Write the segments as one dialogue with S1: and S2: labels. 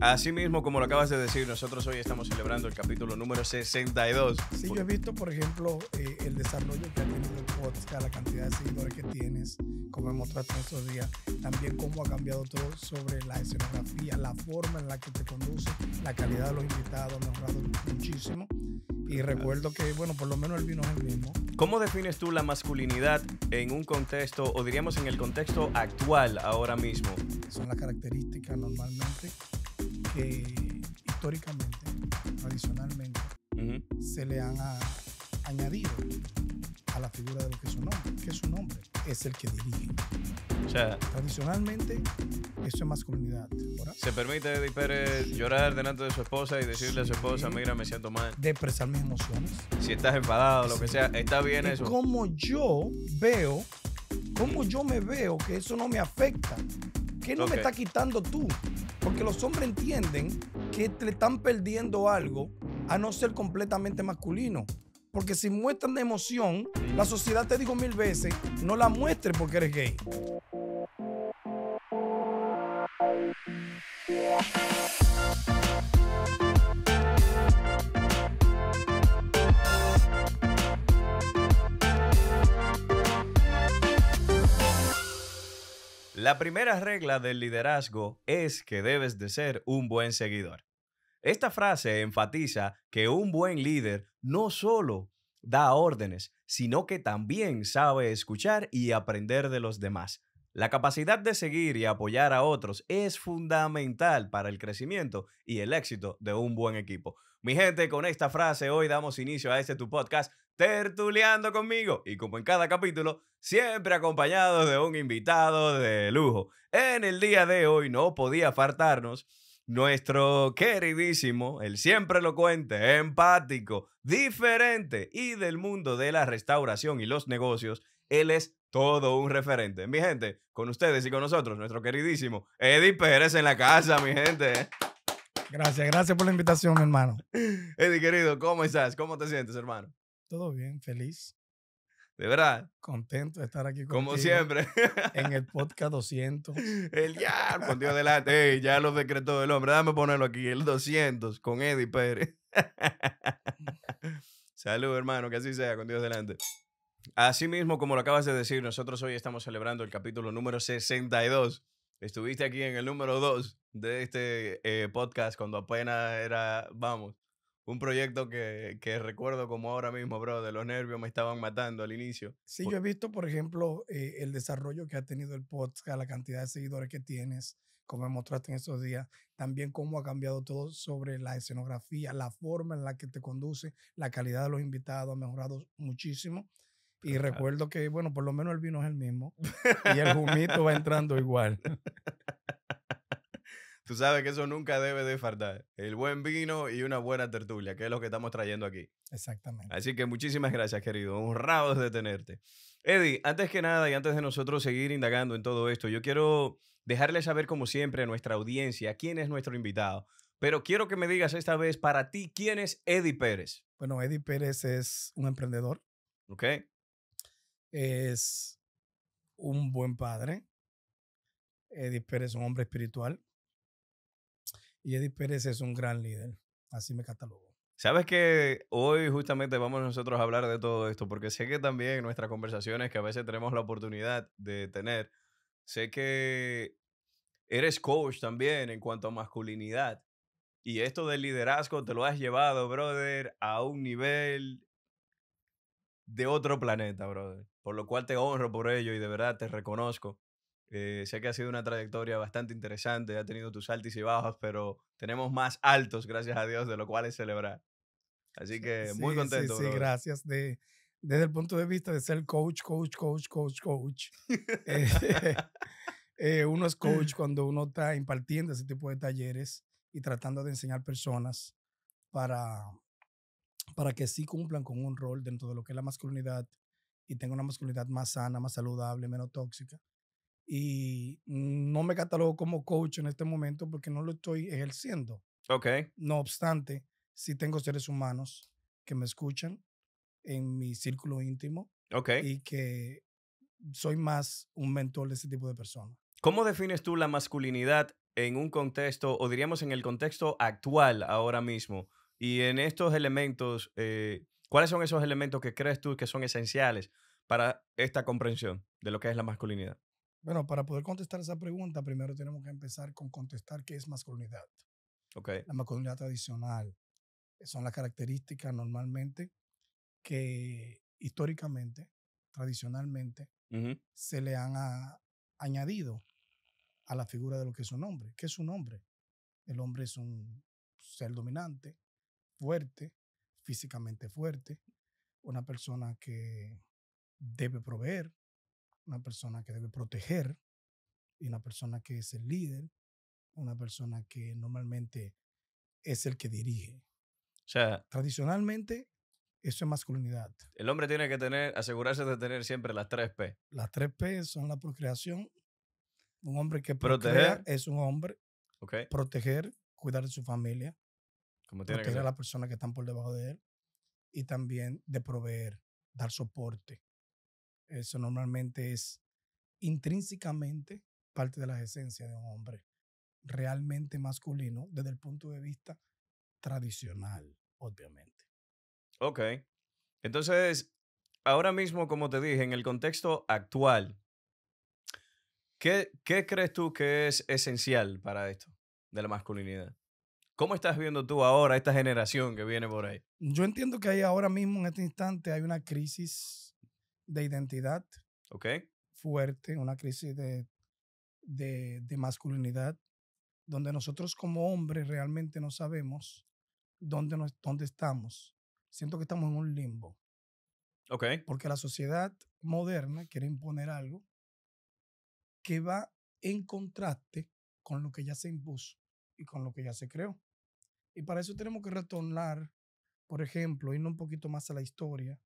S1: Así mismo, como lo acabas de decir, nosotros hoy estamos celebrando el capítulo número 62. Sí, yo he
S2: visto, por ejemplo, eh, el desarrollo que ha tenido el podcast, la cantidad de seguidores que tienes, como hemos tratado estos días, también cómo ha cambiado todo sobre la escenografía, la forma en la que te conduces, la calidad de los invitados, ha mejorado muchísimo. Y recuerdo que, bueno, por lo menos el vino es el mismo.
S1: ¿Cómo defines tú la masculinidad en un contexto, o diríamos en el contexto actual ahora mismo?
S2: Son las características normalmente históricamente, tradicionalmente, se le han añadido a la figura de lo que es su nombre, que su nombre es el que dirige. sea, Tradicionalmente, eso es masculinidad.
S1: ¿Se permite Eddie Pérez llorar delante de su esposa y decirle a su esposa, mira, me siento mal?
S2: De expresar mis emociones.
S1: Si estás enfadado, lo que sea, está bien eso.
S2: Como yo veo, como yo me veo, que eso no me afecta. que no me está quitando tú? Porque los hombres entienden que te están perdiendo algo a no ser completamente masculino. Porque si muestran emoción, la sociedad te dijo mil veces, no la muestres porque eres gay.
S1: La primera regla del liderazgo es que debes de ser un buen seguidor. Esta frase enfatiza que un buen líder no solo da órdenes, sino que también sabe escuchar y aprender de los demás. La capacidad de seguir y apoyar a otros es fundamental para el crecimiento y el éxito de un buen equipo. Mi gente, con esta frase hoy damos inicio a este tu podcast tertuleando conmigo y como en cada capítulo, siempre acompañado de un invitado de lujo. En el día de hoy no podía faltarnos nuestro queridísimo, el siempre elocuente, empático, diferente y del mundo de la restauración y los negocios, él es todo un referente. Mi gente, con ustedes y con nosotros, nuestro queridísimo Eddie Pérez en la casa, mi gente.
S2: Gracias, gracias por la invitación, hermano.
S1: Eddie, querido, ¿cómo estás? ¿Cómo te sientes, hermano?
S2: Todo bien, feliz. ¿De verdad? Contento de estar aquí contigo. Como siempre. En el podcast 200. el ya,
S1: con Dios adelante ya lo decretó el hombre. Dame ponerlo aquí, el 200, con Eddie Pérez. Salud, hermano, que así sea, con Dios delante. Así mismo, como lo acabas de decir, nosotros hoy estamos celebrando el capítulo número 62. Estuviste aquí en el número 2 de este eh, podcast cuando apenas era, vamos, un proyecto que, recuerdo como ahora mismo, bro, de los nervios me estaban matando al inicio.
S2: Sí, yo he visto, por ejemplo, eh, el desarrollo que ha tenido el podcast, la cantidad de seguidores que tienes, como me mostraste en estos días, también cómo ha cambiado todo sobre la escenografía, la forma en la que te conduce, la calidad de los invitados ha mejorado muchísimo. Y recuerdo que, bueno, por lo menos el vino es el mismo y el humito va entrando igual.
S1: Tú sabes que eso nunca debe de faltar. El buen vino y una buena tertulia, que es lo que estamos trayendo aquí.
S2: Exactamente.
S1: Así que muchísimas gracias, querido. Un Honrados de tenerte. Eddie, antes que nada y antes de nosotros seguir indagando en todo esto, yo quiero dejarle saber, como siempre, a nuestra audiencia quién es nuestro invitado. Pero quiero que me digas esta vez, para ti, ¿quién es Eddie Pérez?
S2: Bueno, Eddie Pérez es un emprendedor. Ok. Es un buen padre. Eddie Pérez es un hombre espiritual. Y Eddie Pérez es un gran líder. Así me catalogo.
S1: Sabes que hoy justamente vamos nosotros a hablar de todo esto, porque sé que también nuestras conversaciones que a veces tenemos la oportunidad de tener, sé que eres coach también en cuanto a masculinidad. Y esto del liderazgo te lo has llevado, brother, a un nivel de otro planeta, brother. Por lo cual te honro por ello y de verdad te reconozco sé eh, que ha sido una trayectoria bastante interesante, ha tenido tus altis y bajas, pero tenemos más altos, gracias a Dios, de lo cual es celebrar. Así que muy contento. Sí, sí gracias.
S2: De, desde el punto de vista de ser coach, coach, coach, coach, coach. Eh, eh, uno es coach cuando uno está impartiendo ese tipo de talleres y tratando de enseñar personas para, para que sí cumplan con un rol dentro de lo que es la masculinidad y tenga una masculinidad más sana, más saludable, menos tóxica y no me catalogo como coach en este momento porque no lo estoy ejerciendo. Ok. No obstante, sí tengo seres humanos que me escuchan en mi círculo íntimo. Ok. Y que soy más un mentor de ese tipo de personas.
S1: ¿Cómo defines tú la masculinidad en un contexto, o diríamos en el contexto actual ahora mismo? Y en estos elementos, eh, ¿cuáles son esos elementos que crees tú que son esenciales para esta comprensión de lo que es la masculinidad?
S2: Bueno, para poder contestar esa pregunta, primero tenemos que empezar con contestar qué es masculinidad. Okay. La masculinidad tradicional eh, son las características normalmente que históricamente, tradicionalmente, se le han añadido a la figura de lo que es un hombre. ¿Qué es un hombre? El hombre es un ser dominante, fuerte, físicamente fuerte, una persona que debe proveer, una persona que debe proteger y una persona que es el líder, una persona que normalmente es el que dirige. O sea, tradicionalmente eso es masculinidad.
S1: El hombre tiene que tener, asegurarse de tener siempre las tres P.
S2: Las tres P son la procreación. Un hombre que proteger es un hombre. Proteger, cuidar de su familia. proteger a las personas que están por debajo de él. Y también de proveer, dar soporte. Eso normalmente es intrínsecamente parte de las esencias de un hombre realmente masculino desde el punto de vista tradicional, obviamente.
S1: Ok. Entonces, ahora mismo, como te dije, en el contexto actual, ¿qué, crees tú que es esencial para esto de la masculinidad? ¿Cómo estás viendo tú ahora esta generación que viene por ahí?
S2: Yo entiendo que hay ahora mismo, en este instante, hay una crisis de identidad okay. fuerte, una crisis de, masculinidad, donde nosotros como hombres realmente no sabemos dónde, estamos. Siento que estamos en un limbo. Okay. Porque la sociedad moderna quiere imponer algo que va en contraste con lo que ya se impuso y con lo que ya se creó. Y para eso tenemos que retornar, por ejemplo, irnos un poquito más a la historia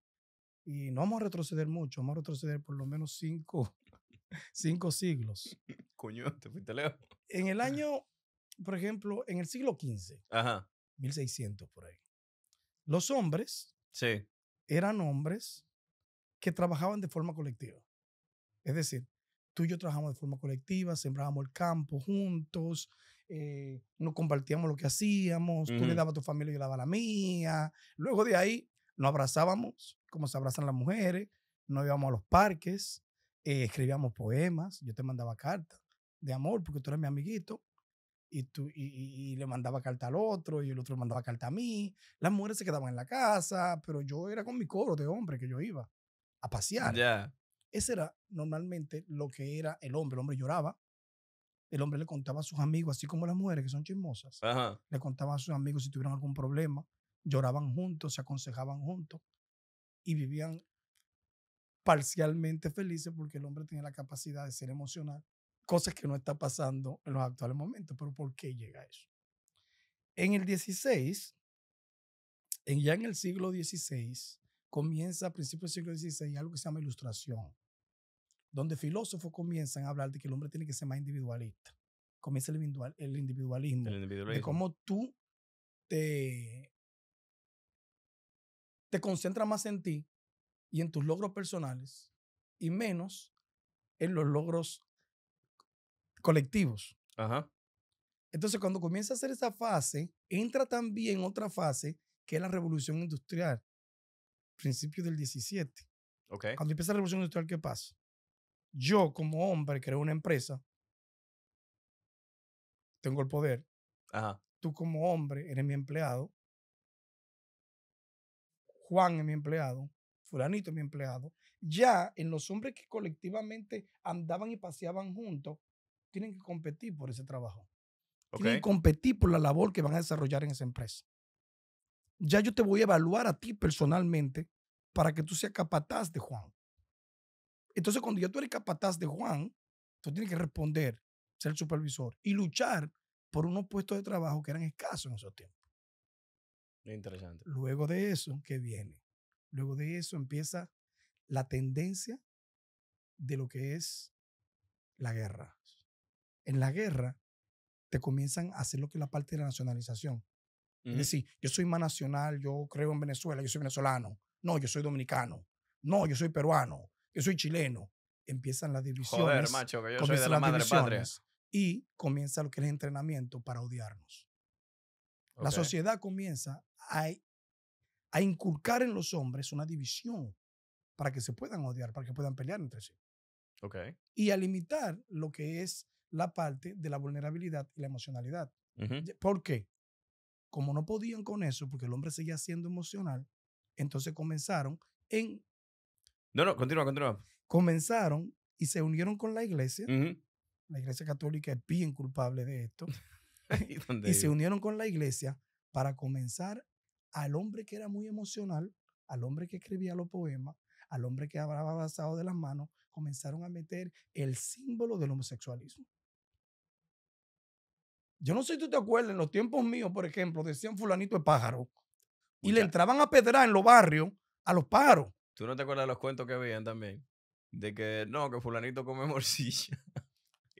S2: y no vamos a retroceder mucho, vamos a retroceder por lo menos cinco, cinco siglos. Coño, te fuiste lejos. En el año, por ejemplo, en el siglo XV, Ajá. 1600 por ahí, los hombres sí. eran hombres que trabajaban de forma colectiva. Es decir, tú y yo trabajamos de forma colectiva, sembrábamos el campo juntos, eh, nos compartíamos lo que hacíamos, tú le dabas a tu familia y yo le daba a la mía. Luego de ahí nos abrazábamos, cómo se abrazan las mujeres, nos íbamos a los parques, eh, escribíamos poemas, yo te mandaba cartas de amor porque tú eres mi amiguito y, tú, y, le mandaba carta al otro y el otro le mandaba carta a mí. Las mujeres se quedaban en la casa, pero yo era con mi coro de hombre que yo iba a pasear. Ese era normalmente lo que era el hombre. El hombre lloraba. El hombre le contaba a sus amigos, así como las mujeres que son chismosas. Le contaba a sus amigos si tuvieran algún problema. Lloraban juntos, se aconsejaban juntos y vivían parcialmente felices porque el hombre tenía la capacidad de ser emocional, cosas que no está pasando en los actuales momentos. Pero ¿por qué llega eso? En el 16, en, ya en el siglo XVI, comienza a principios del siglo XVI algo que se llama ilustración, donde filósofos comienzan a hablar de que el hombre tiene que ser más individualista. Comienza el, individual, el, individualismo, el individualismo, de cómo tú te te concentra más en ti y en tus logros personales y menos en los logros colectivos. Ajá. Entonces, cuando comienza a hacer esa fase, entra también otra fase que es la revolución industrial, principio del 17. Okay. Cuando empieza la revolución industrial, ¿qué pasa? Yo, como hombre, creo una empresa, tengo el poder. Ajá. Tú, como hombre, eres mi empleado, Juan es mi empleado, fulanito es mi empleado, ya en los hombres que colectivamente andaban y paseaban juntos, tienen que competir por ese trabajo. Tienen que competir por la labor que van a desarrollar en esa empresa. Ya yo te voy a evaluar a ti personalmente para que tú seas capataz de Juan. Entonces, cuando ya tú eres capataz de Juan, tú tienes que responder, ser supervisor y luchar por unos puestos de trabajo que eran escasos en esos tiempos.
S1: Interesante.
S2: Luego de eso, ¿qué viene? Luego de eso empieza la tendencia de lo que es la guerra. En la guerra te comienzan a hacer lo que es la parte de la nacionalización. Es decir, yo soy más nacional, yo creo en Venezuela, yo soy venezolano. No, yo soy dominicano. No, yo soy peruano. Yo soy chileno. Empiezan las divisiones. Joder, macho, que yo soy de la madre patria. Y comienza lo que es el entrenamiento para odiarnos. La sociedad comienza a, inculcar en los hombres una división para que se puedan odiar, para que puedan pelear entre sí. Y a limitar lo que es la parte de la vulnerabilidad y la emocionalidad. ¿Por qué? Como no podían con eso, porque el hombre seguía siendo emocional, entonces comenzaron en...
S1: No, no, continúa, continúa.
S2: Comenzaron y se unieron con la iglesia. La iglesia católica es bien culpable de esto.
S1: ¿Y, y se
S2: unieron con la iglesia para comenzar al hombre que era muy emocional, al hombre que escribía los poemas, al hombre que hablaba basado de las manos, comenzaron a meter el símbolo del homosexualismo. Yo no sé si tú te acuerdas, en los tiempos míos, por ejemplo, decían fulanito de pájaro. Y le entraban a pedrar en los barrios a los pájaros.
S1: ¿Tú no te acuerdas de los cuentos que veían también? De que no, que fulanito come morcilla.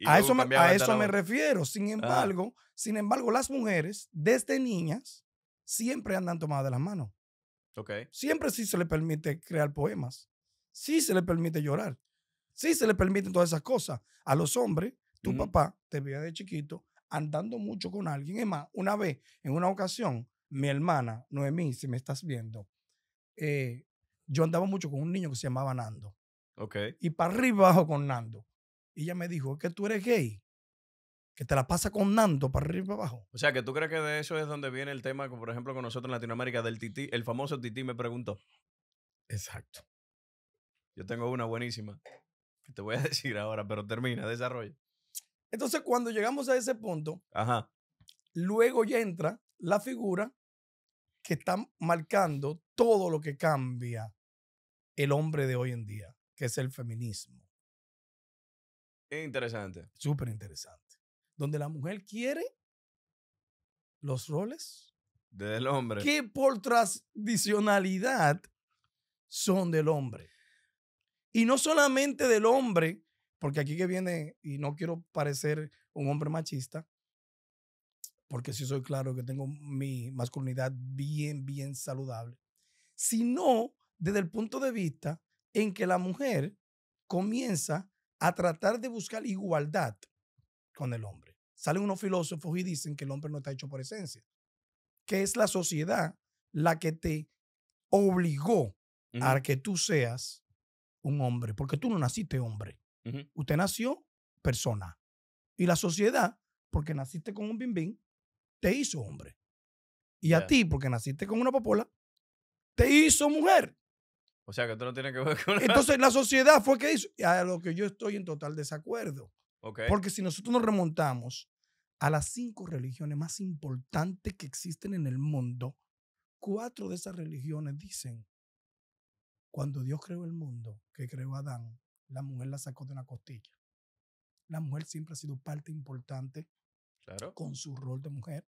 S2: a eso, me, refiero. Sin embargo, sin embargo, las mujeres, desde niñas, siempre andan tomadas de las manos. Okay. Siempre sí se le permite crear poemas, sí se le permite llorar, sí se le permiten todas esas cosas. A los hombres, tu mm. papá te veía de chiquito andando mucho con alguien. Es más, una vez, en una ocasión, mi hermana, Noemí, si me estás viendo, eh, yo andaba mucho con un niño que se llamaba Nando. Okay. Y para arriba abajo con Nando. Y ella me dijo, que tú eres gay que te la pasa con Nando para arriba y para abajo.
S1: O sea, que tú crees que de eso es donde viene el tema, por ejemplo, con nosotros en Latinoamérica, del tití, el famoso tití me preguntó. Exacto. Yo tengo una buenísima que te voy a decir ahora, pero termina, desarrolla.
S2: Entonces, cuando llegamos a ese punto, Ajá. luego ya entra la figura que está marcando todo lo que cambia el hombre de hoy en día, que es el feminismo.
S1: Interesante.
S2: Súper interesante donde la mujer quiere los roles
S1: del hombre. Que
S2: por tradicionalidad son del hombre. Y no solamente del hombre, porque aquí que viene, y no quiero parecer un hombre machista, porque sí soy claro que tengo mi masculinidad bien, bien saludable, sino desde el punto de vista en que la mujer comienza a tratar de buscar igualdad con el hombre. Salen unos filósofos y dicen que el hombre no está hecho por esencia, que es la sociedad la que te obligó a que tú seas un hombre, porque tú no naciste hombre. Usted nació persona. Y la sociedad, porque naciste con un bimbín, te hizo hombre. Y a ti, porque naciste con una popola, te hizo mujer.
S1: O sea, que tú no tienes que ver con Entonces, la
S2: sociedad fue que hizo. A lo que yo estoy en total desacuerdo. Porque si nosotros nos remontamos a las cinco religiones más importantes que existen en el mundo, cuatro de esas religiones dicen, cuando Dios creó el mundo, que creó a Adán, la mujer la sacó de una costilla. La mujer siempre ha sido parte importante claro. con su rol de mujer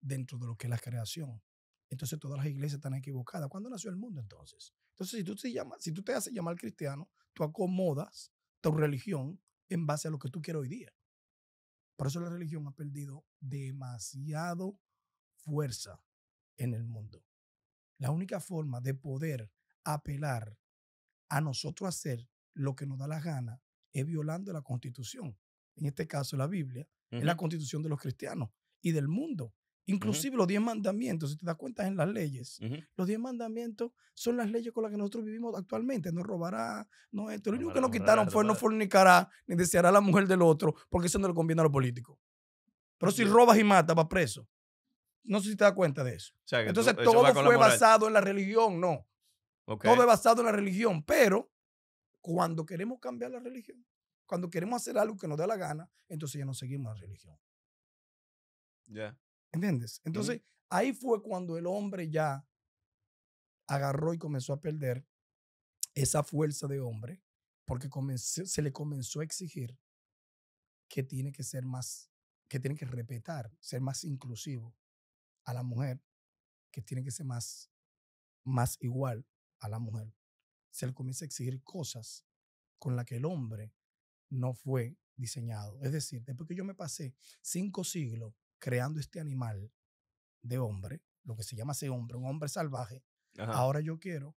S2: dentro de lo que es la creación. Entonces todas las iglesias están equivocadas. ¿Cuándo nació el mundo entonces? Entonces, si tú te, llamas, si tú te haces llamar cristiano, tú acomodas tu religión en base a lo que tú quieres hoy día. Por eso la religión ha perdido demasiado fuerza en el mundo. La única forma de poder apelar a nosotros a hacer lo que nos da la gana es violando la constitución. En este caso, la Biblia es la constitución de los cristianos y del mundo. Inclusive los diez mandamientos, si te das cuenta en las leyes, los diez mandamientos son las leyes con las que nosotros vivimos actualmente. No robará, no esto. Lo único que nos quitaron fue no fornicará, ni deseará la mujer del otro, porque eso no le conviene a los políticos. Pero si robas y matas, vas preso. No sé si te das cuenta de eso. Entonces todo fue basado en la religión, no. Todo es basado en la religión, pero cuando queremos cambiar la religión, cuando queremos hacer algo que nos dé la gana, entonces ya no seguimos la religión. Ya. ¿Entiendes? Entonces, ahí fue cuando el hombre ya agarró y comenzó a perder esa fuerza de hombre, porque se le comenzó a exigir que tiene que ser más, que tiene que respetar, ser más inclusivo a la mujer, que tiene que ser más, más igual a la mujer. Se le comienza a exigir cosas con las que el hombre no fue diseñado. Es decir, después que yo me pasé cinco siglos creando este animal de hombre, lo que se llama ese hombre, un hombre salvaje, ahora yo quiero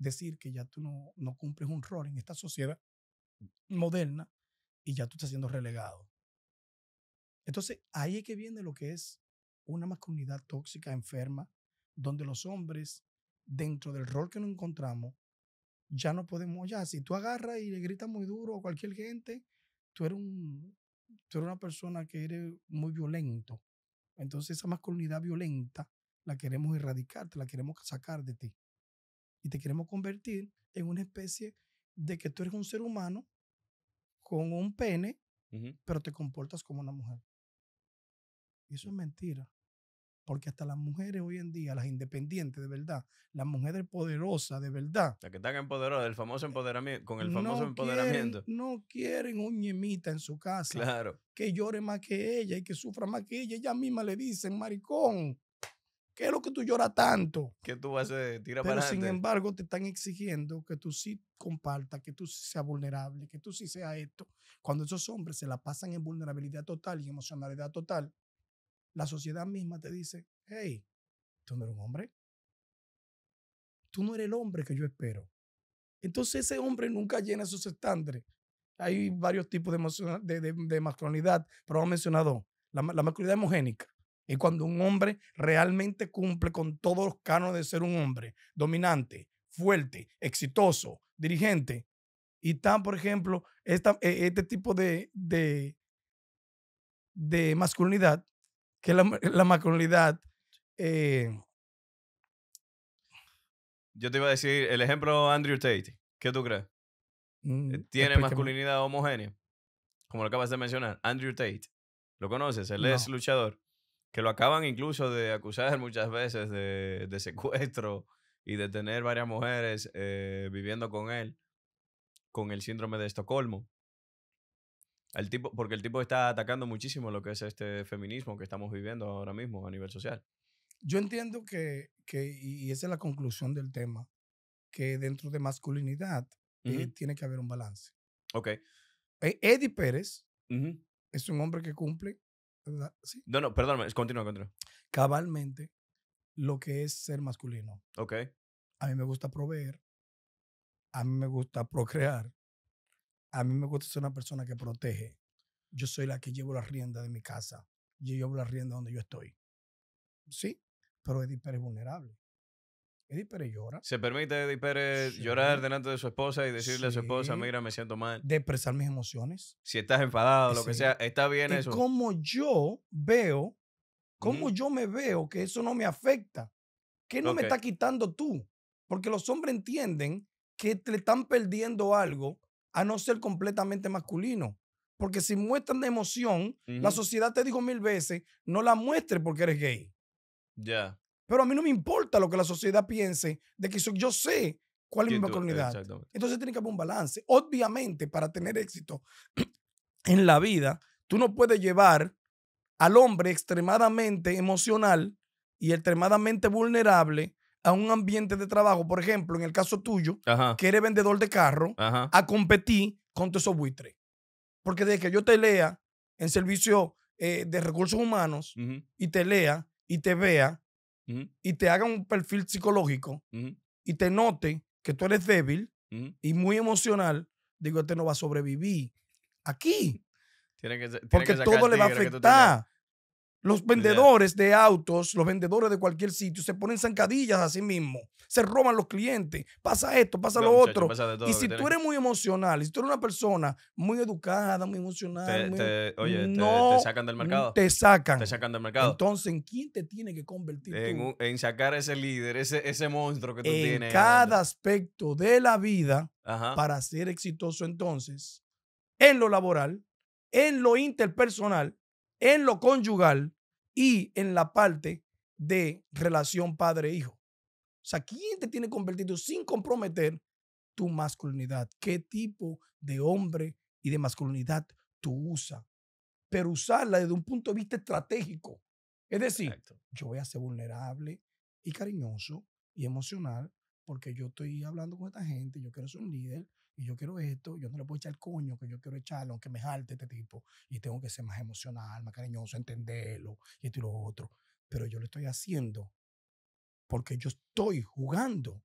S2: decir que ya tú no, no cumples un rol en esta sociedad moderna y ya tú estás siendo relegado. Entonces, ahí es que viene lo que es una masculinidad tóxica, enferma, donde los hombres, dentro del rol que nos encontramos, ya no podemos, ya, si tú agarras y le gritas muy duro a cualquier gente, tú eres un, tú eres una persona que eres muy violento. Entonces esa masculinidad violenta la queremos erradicar, te la queremos sacar de ti. Y te queremos convertir en una especie de que tú eres un ser humano con un pene, pero te comportas como una mujer. eso es mentira. Porque hasta las mujeres hoy en día, las independientes de verdad, las mujeres poderosas de verdad.
S1: Las que están empoderadas, el famoso eh, empoderamiento, con el famoso empoderamiento.
S2: no quieren un ñemita en su casa. Claro. Que llore más que ella y que sufra más que ella. Ella misma le dicen, maricón, ¿qué es lo que tú lloras tanto? ¿Qué tú vas a para adelante? Pero sin embargo, te están exigiendo que tú sí compartas, que tú sí seas vulnerable, que tú sí seas esto. Cuando esos hombres se la pasan en vulnerabilidad total y emocionalidad total, la sociedad misma te dice, hey, tú no eres un hombre. Tú no eres el hombre que yo espero. Entonces ese hombre nunca llena sus estándares. Hay varios tipos de, masculinidad, pero hemos mencionado la, masculinidad hemogénica. Es cuando un hombre realmente cumple con todos los canos de ser un hombre dominante, fuerte, exitoso, dirigente. Y está, por ejemplo, e, este tipo de, de, de masculinidad que la, masculinidad... Eh,
S1: Yo te iba a decir el ejemplo Andrew Tate. ¿Qué tú crees? Eh,
S2: mm, ¿Tiene
S1: masculinidad homogénea? Como lo acabas de mencionar. Andrew Tate. ¿Lo conoces? Él es luchador. Que lo acaban incluso de acusar muchas veces de, secuestro y de tener varias mujeres eh, viviendo con él, con el síndrome de Estocolmo tipo, porque el tipo está atacando muchísimo lo que es este feminismo que estamos viviendo ahora mismo a nivel social.
S2: Yo entiendo que, que y esa es la conclusión del tema, que dentro de masculinidad eh, tiene que haber un balance.
S1: Ok. E,
S2: Eddie Pérez es un hombre que cumple.
S1: ¿Sí? No, no, perdóname, continúa,
S2: continúa. Cabalmente lo que es ser masculino. Ok. A mí me gusta proveer, a mí me gusta procrear, a mí me gusta ser una persona que protege. Yo soy la que llevo la rienda de mi casa. Yo llevo la rienda donde yo estoy. Sí, pero Edith Pérez es vulnerable. Edith Pérez llora.
S1: ¿Se permite Edith Pérez llorar delante de su esposa y decirle a su esposa, mira, me siento mal?
S2: De expresar mis emociones.
S1: Si estás enfadado, lo que sea, está bien y eso.
S2: Como yo veo, como yo me veo que eso no me afecta, que no me está quitando tú. Porque los hombres entienden que te están perdiendo algo a no ser completamente masculino. Porque si muestran emoción, la sociedad te dijo mil veces, no la muestres porque eres gay. Ya. Pero a mí no me importa lo que la sociedad piense de que yo sé cuál es mi masculinidad. Entonces tiene que haber un balance. Obviamente, para tener éxito en la vida, tú no puedes llevar al hombre extremadamente emocional y extremadamente vulnerable a un ambiente de trabajo, por ejemplo, en el caso tuyo, que eres vendedor de carro, a competir con esos buitres. Porque desde que yo te lea en servicio eh, de recursos humanos y te lea y te vea y te haga un perfil psicológico y te note que tú eres débil y muy emocional, digo, este no va a sobrevivir aquí.
S1: Tiene que, porque todo le va a afectar.
S2: Los vendedores de autos, los vendedores de cualquier sitio, se ponen zancadillas a sí mismos. Se roban los clientes. Pasa esto, pasa lo otro. y si tú eres muy emocional, si tú eres una persona muy educada, muy emocional. oye, te, sacan del mm, mercado. Te sacan. Te
S1: sacan del mercado.
S2: Entonces, ¿en quién te tiene que convertir?
S1: En, tú? en sacar ese líder, ese, ese monstruo que tú tienes. En cada
S2: aspecto de la vida, para ser exitoso entonces, en lo laboral, en lo interpersonal, en lo conyugal y en la parte de relación padre-hijo. O sea, ¿quién te tiene convertido sin comprometer tu masculinidad? ¿Qué tipo de hombre y de masculinidad tú usas? Pero usarla desde un punto de vista estratégico. Es decir, yo voy a ser vulnerable y cariñoso y emocional porque yo estoy hablando con esta gente, yo quiero ser un líder, y yo quiero esto, yo no le puedo echar el coño que yo quiero echarlo, aunque me jalte este tipo, y tengo que ser más emocional, más cariñoso, entenderlo, y esto y lo otro. Pero yo lo estoy haciendo porque yo estoy jugando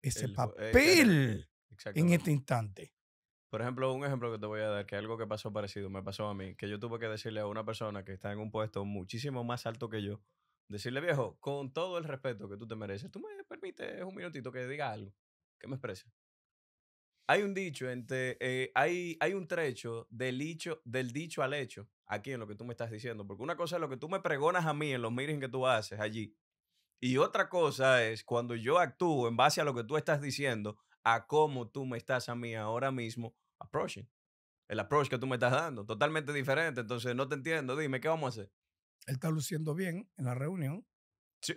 S2: ese eh, papel en este instante.
S1: Por ejemplo, un ejemplo que te voy a dar, que algo que pasó parecido, me pasó a mí, que yo tuve que decirle a una persona que está en un puesto muchísimo más alto que yo, decirle, viejo, con todo el respeto que tú te mereces, tú me permites un minutito que diga algo, que me exprese. Hay un dicho entre, eh, hay, un trecho del dicho, del dicho al hecho, aquí en lo que tú me estás diciendo, porque una cosa es lo que tú me pregonas a mí en los miren que tú haces allí, y otra cosa es cuando yo actúo en base a lo que tú estás diciendo, a cómo tú me estás a mí ahora mismo approaching. El approach que tú me estás dando, totalmente diferente, entonces no te entiendo, dime, ¿qué vamos a hacer?
S2: Él está luciendo bien en la reunión.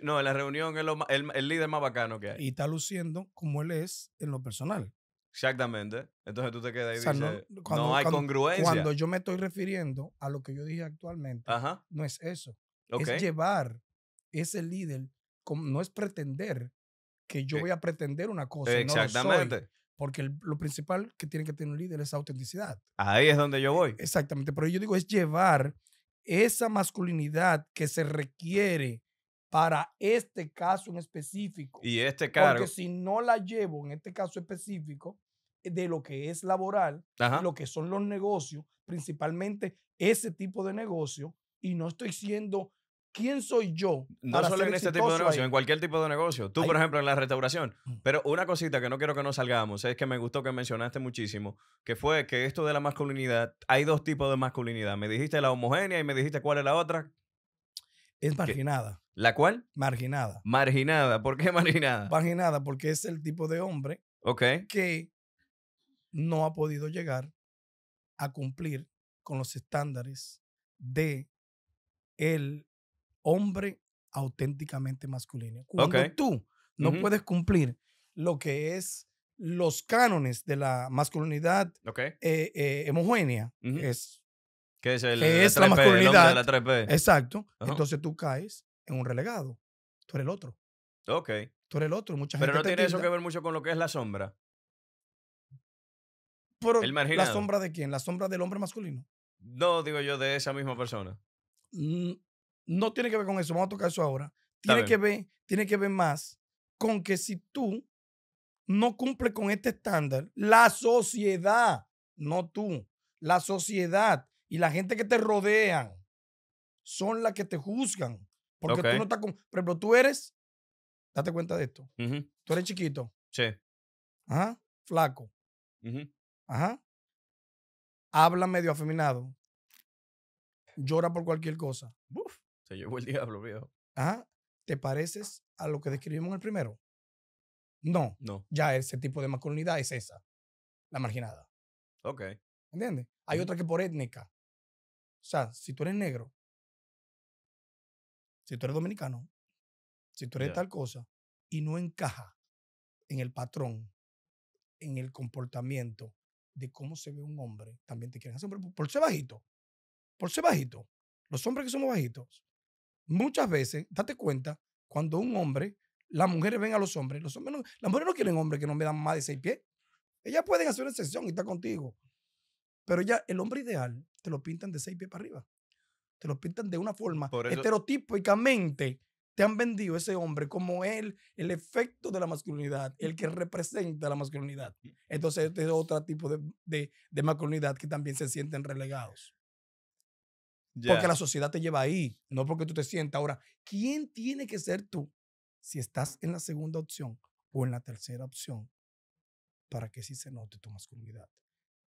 S1: no, en la reunión es el, el líder más bacano que hay. Y
S2: está luciendo como él es en lo personal.
S1: Exactamente. Entonces tú te quedas ahí no, hay congruencia. Cuando
S2: yo me estoy refiriendo a lo que yo dije actualmente, no es eso. Es llevar ese líder, no es pretender que yo voy a pretender una cosa. Exactamente. porque lo principal que tiene que tener un líder es autenticidad. Ahí es donde yo e, voy. Exactamente. Pero yo digo, es llevar esa masculinidad que se requiere para este caso en específico.
S1: Y este cargo. Porque
S2: si no la llevo en este caso específico, de lo que es laboral, lo que son los negocios, principalmente ese tipo de negocio, y no estoy siendo quién soy yo. No solo en este tipo de negocio, en
S1: cualquier tipo de negocio. Tú, por ejemplo, en la restauración. Mm. Pero una cosita que no quiero que nos salgamos es que me gustó que mencionaste muchísimo, que fue que esto de la masculinidad, hay dos tipos de masculinidad. Me dijiste la homogénea y me dijiste cuál es la otra. Es
S2: marginada. ¿La cual? Marginada.
S1: Marginada. ¿Por qué marginada?
S2: Marginada porque es el tipo de hombre que no ha podido llegar a cumplir con los estándares de el hombre auténticamente masculino. Cuando tú no puedes cumplir lo que es los cánones de la masculinidad eh, eh, homogénea, es, que es, la, masculinidad. Exacto. Entonces tú caes en un relegado. Tú eres el otro. Ok. Tú eres el otro. Pero no tiene eso que
S1: ver mucho con lo que es la sombra.
S2: Pero, ¿La sombra de quién? ¿La sombra del hombre masculino?
S1: No, digo yo, de esa misma persona.
S2: Mm, no tiene que ver con eso, vamos a tocar eso ahora. Tiene que, ver, tiene que ver más con que si tú no cumples con este estándar, la sociedad, no tú, la sociedad y la gente que te rodean son las que te juzgan. Porque tú no estás con. Por ejemplo, tú eres. Date cuenta de esto. Tú eres chiquito. Sí. Ajá. Flaco. Ajá. Habla medio afeminado. Llora por cualquier cosa. Uf,
S1: se llevó el diablo, viejo.
S2: Ajá. ¿Te pareces a lo que describimos en el primero? No. No. Ya ese tipo de masculinidad es esa. La marginada. Ok. ¿Entiendes? Hay otra que por étnica. O sea, si tú eres negro, si tú eres dominicano, si tú eres tal cosa, y no encaja en el patrón, en el comportamiento, de cómo se ve un hombre, también te quieren hacer hombre. Por ser bajito, por ser bajito, los hombres que somos bajitos, muchas veces, date cuenta, cuando un hombre, las mujeres ven a los hombres, los hombres las mujeres no quieren hombres que no me dan más de seis pies. Ellas pueden hacer una excepción y estar contigo. Pero ya el hombre ideal te lo pintan de seis pies para arriba. Te lo pintan de una forma estereotípicamente te han vendido ese hombre como él, el efecto de la masculinidad, el que representa la masculinidad. Mm. Entonces, este es otro tipo de, de, masculinidad que también se sienten relegados. Porque la sociedad te lleva ahí, no porque tú te sientas. Ahora, ¿quién tiene que ser tú si estás en la segunda opción o en la tercera opción para que sí se note tu masculinidad?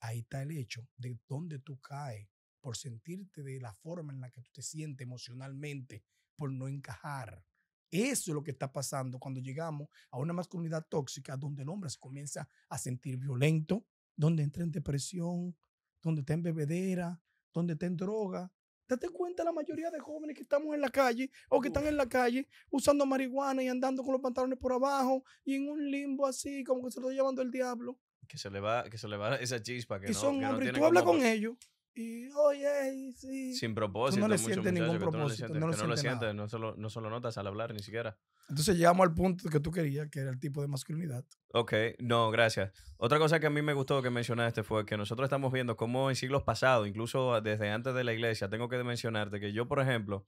S2: Ahí está el hecho de dónde tú caes por sentirte de la forma en la que tú te sientes emocionalmente no encajar. Eso es lo que está pasando cuando llegamos a una masculinidad tóxica donde el hombre se comienza a sentir violento, donde entra en depresión, donde está en bebedera, donde está en droga. Date cuenta la mayoría de jóvenes que estamos en la calle o que están en la calle usando marihuana y andando con los pantalones por abajo y en un limbo así, como que se lo está llevando el diablo.
S1: Que se le va, que se le va esa chispa que, son que hombres, tú hablas con
S2: ellos y oye, sí. Sin propósito. no le sientes ningún propósito. No, lo
S1: no, solo, notas al hablar ni siquiera.
S2: Entonces llegamos al punto que tú querías, que era el tipo de masculinidad.
S1: Ok, no, gracias. Otra cosa que a mí me gustó que mencionaste fue que nosotros estamos viendo cómo en siglos pasados, incluso desde antes de la iglesia, tengo que mencionarte que yo, por ejemplo,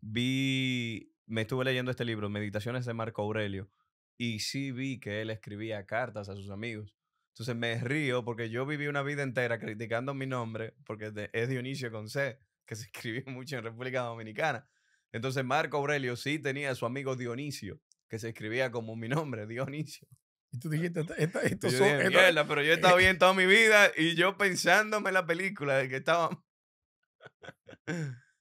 S1: vi, me estuve leyendo este libro, Meditaciones de Marco Aurelio, y sí vi que él escribía cartas a sus amigos entonces me río porque yo viví una vida entera criticando mi nombre porque es Dionisio con C, que se escribió mucho en República Dominicana. Entonces Marco Aurelio sí tenía a su amigo Dionisio, que se escribía como mi nombre, Dionisio.
S2: Y tú dijiste, esta, esto yo mierda, pero yo he eh, estado eh".
S1: bien toda mi vida y yo pensándome en la película de que estaba...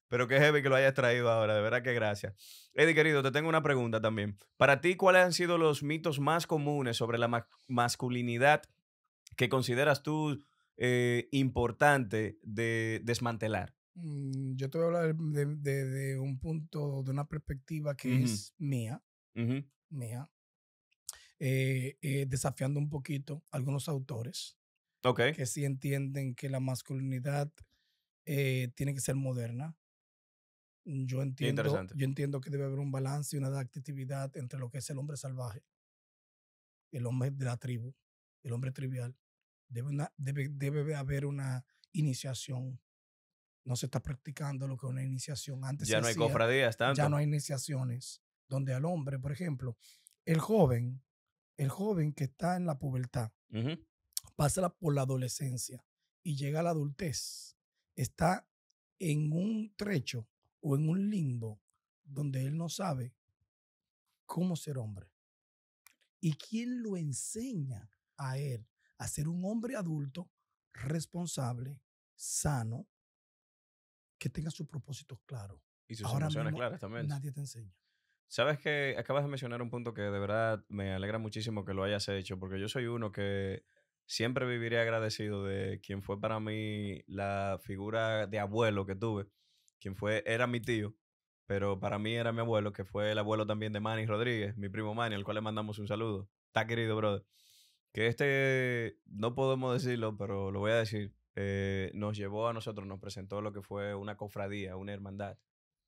S1: pero qué heavy que lo hayas traído ahora, de verdad que gracias. Eddie, querido, te tengo una pregunta también. Para ti, ¿cuáles han sido los mitos más comunes sobre la masculinidad ¿Qué consideras tú eh, importante de desmantelar?
S2: Mm, yo te voy a hablar de, un punto, de una perspectiva que es mía, mía, eh, eh, desafiando un poquito a algunos autores que sí entienden que la masculinidad tiene que ser moderna. Yo entiendo, yo entiendo que debe haber un balance y una adaptatividad entre lo que es el hombre salvaje, el hombre de la tribu, el hombre trivial, debe, haber una iniciación. No se está practicando lo que es una iniciación. Antes ya no hay cofradías tanto. Ya no hay iniciaciones. Donde al hombre, por ejemplo, el joven, el joven que está en la pubertad, pasa por la adolescencia y llega a la adultez, está en un trecho o en un limbo donde él no sabe cómo ser hombre. ¿Y quién lo enseña a él a ser un hombre adulto, responsable, sano, que tenga sus propósitos claros. Y sus emociones claras también. Nadie te enseña.
S1: Sabes que acabas de mencionar un punto que de verdad me alegra muchísimo que lo hayas hecho, porque yo soy uno que siempre viviré agradecido de quien fue para mí la figura de abuelo que tuve, quien fue, era mi tío, pero para mí era mi abuelo, que fue el abuelo también de Manny Rodríguez, mi primo Manny, al cual le mandamos un saludo. Está querido, brother que este, no podemos decirlo, pero lo voy a decir, eh, nos llevó a nosotros, nos presentó lo que fue una cofradía, una hermandad,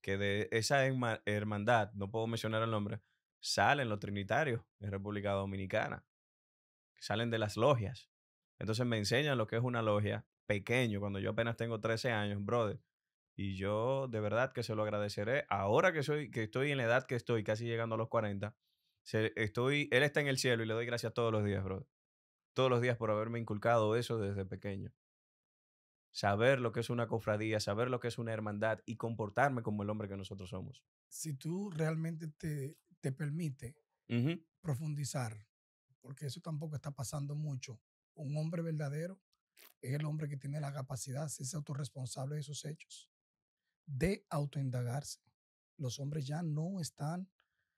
S1: que de esa hermandad, no puedo mencionar el nombre, salen los trinitarios en República Dominicana, salen de las logias. Entonces me enseñan lo que es una logia pequeño, cuando yo apenas tengo 13 años, brother. Y yo de verdad que se lo agradeceré. Ahora que, soy, que estoy en la edad que estoy, casi llegando a los 40, estoy, él está en el cielo y le doy gracias todos los días, brother todos los días por haberme inculcado eso desde pequeño. Saber lo que es una cofradía, saber lo que es una hermandad y comportarme como el hombre que nosotros somos.
S2: Si tú realmente te, te permite profundizar, porque eso tampoco está pasando mucho, un hombre verdadero es el hombre que tiene la capacidad, es autorresponsable de sus hechos, de autoindagarse. Los hombres ya no están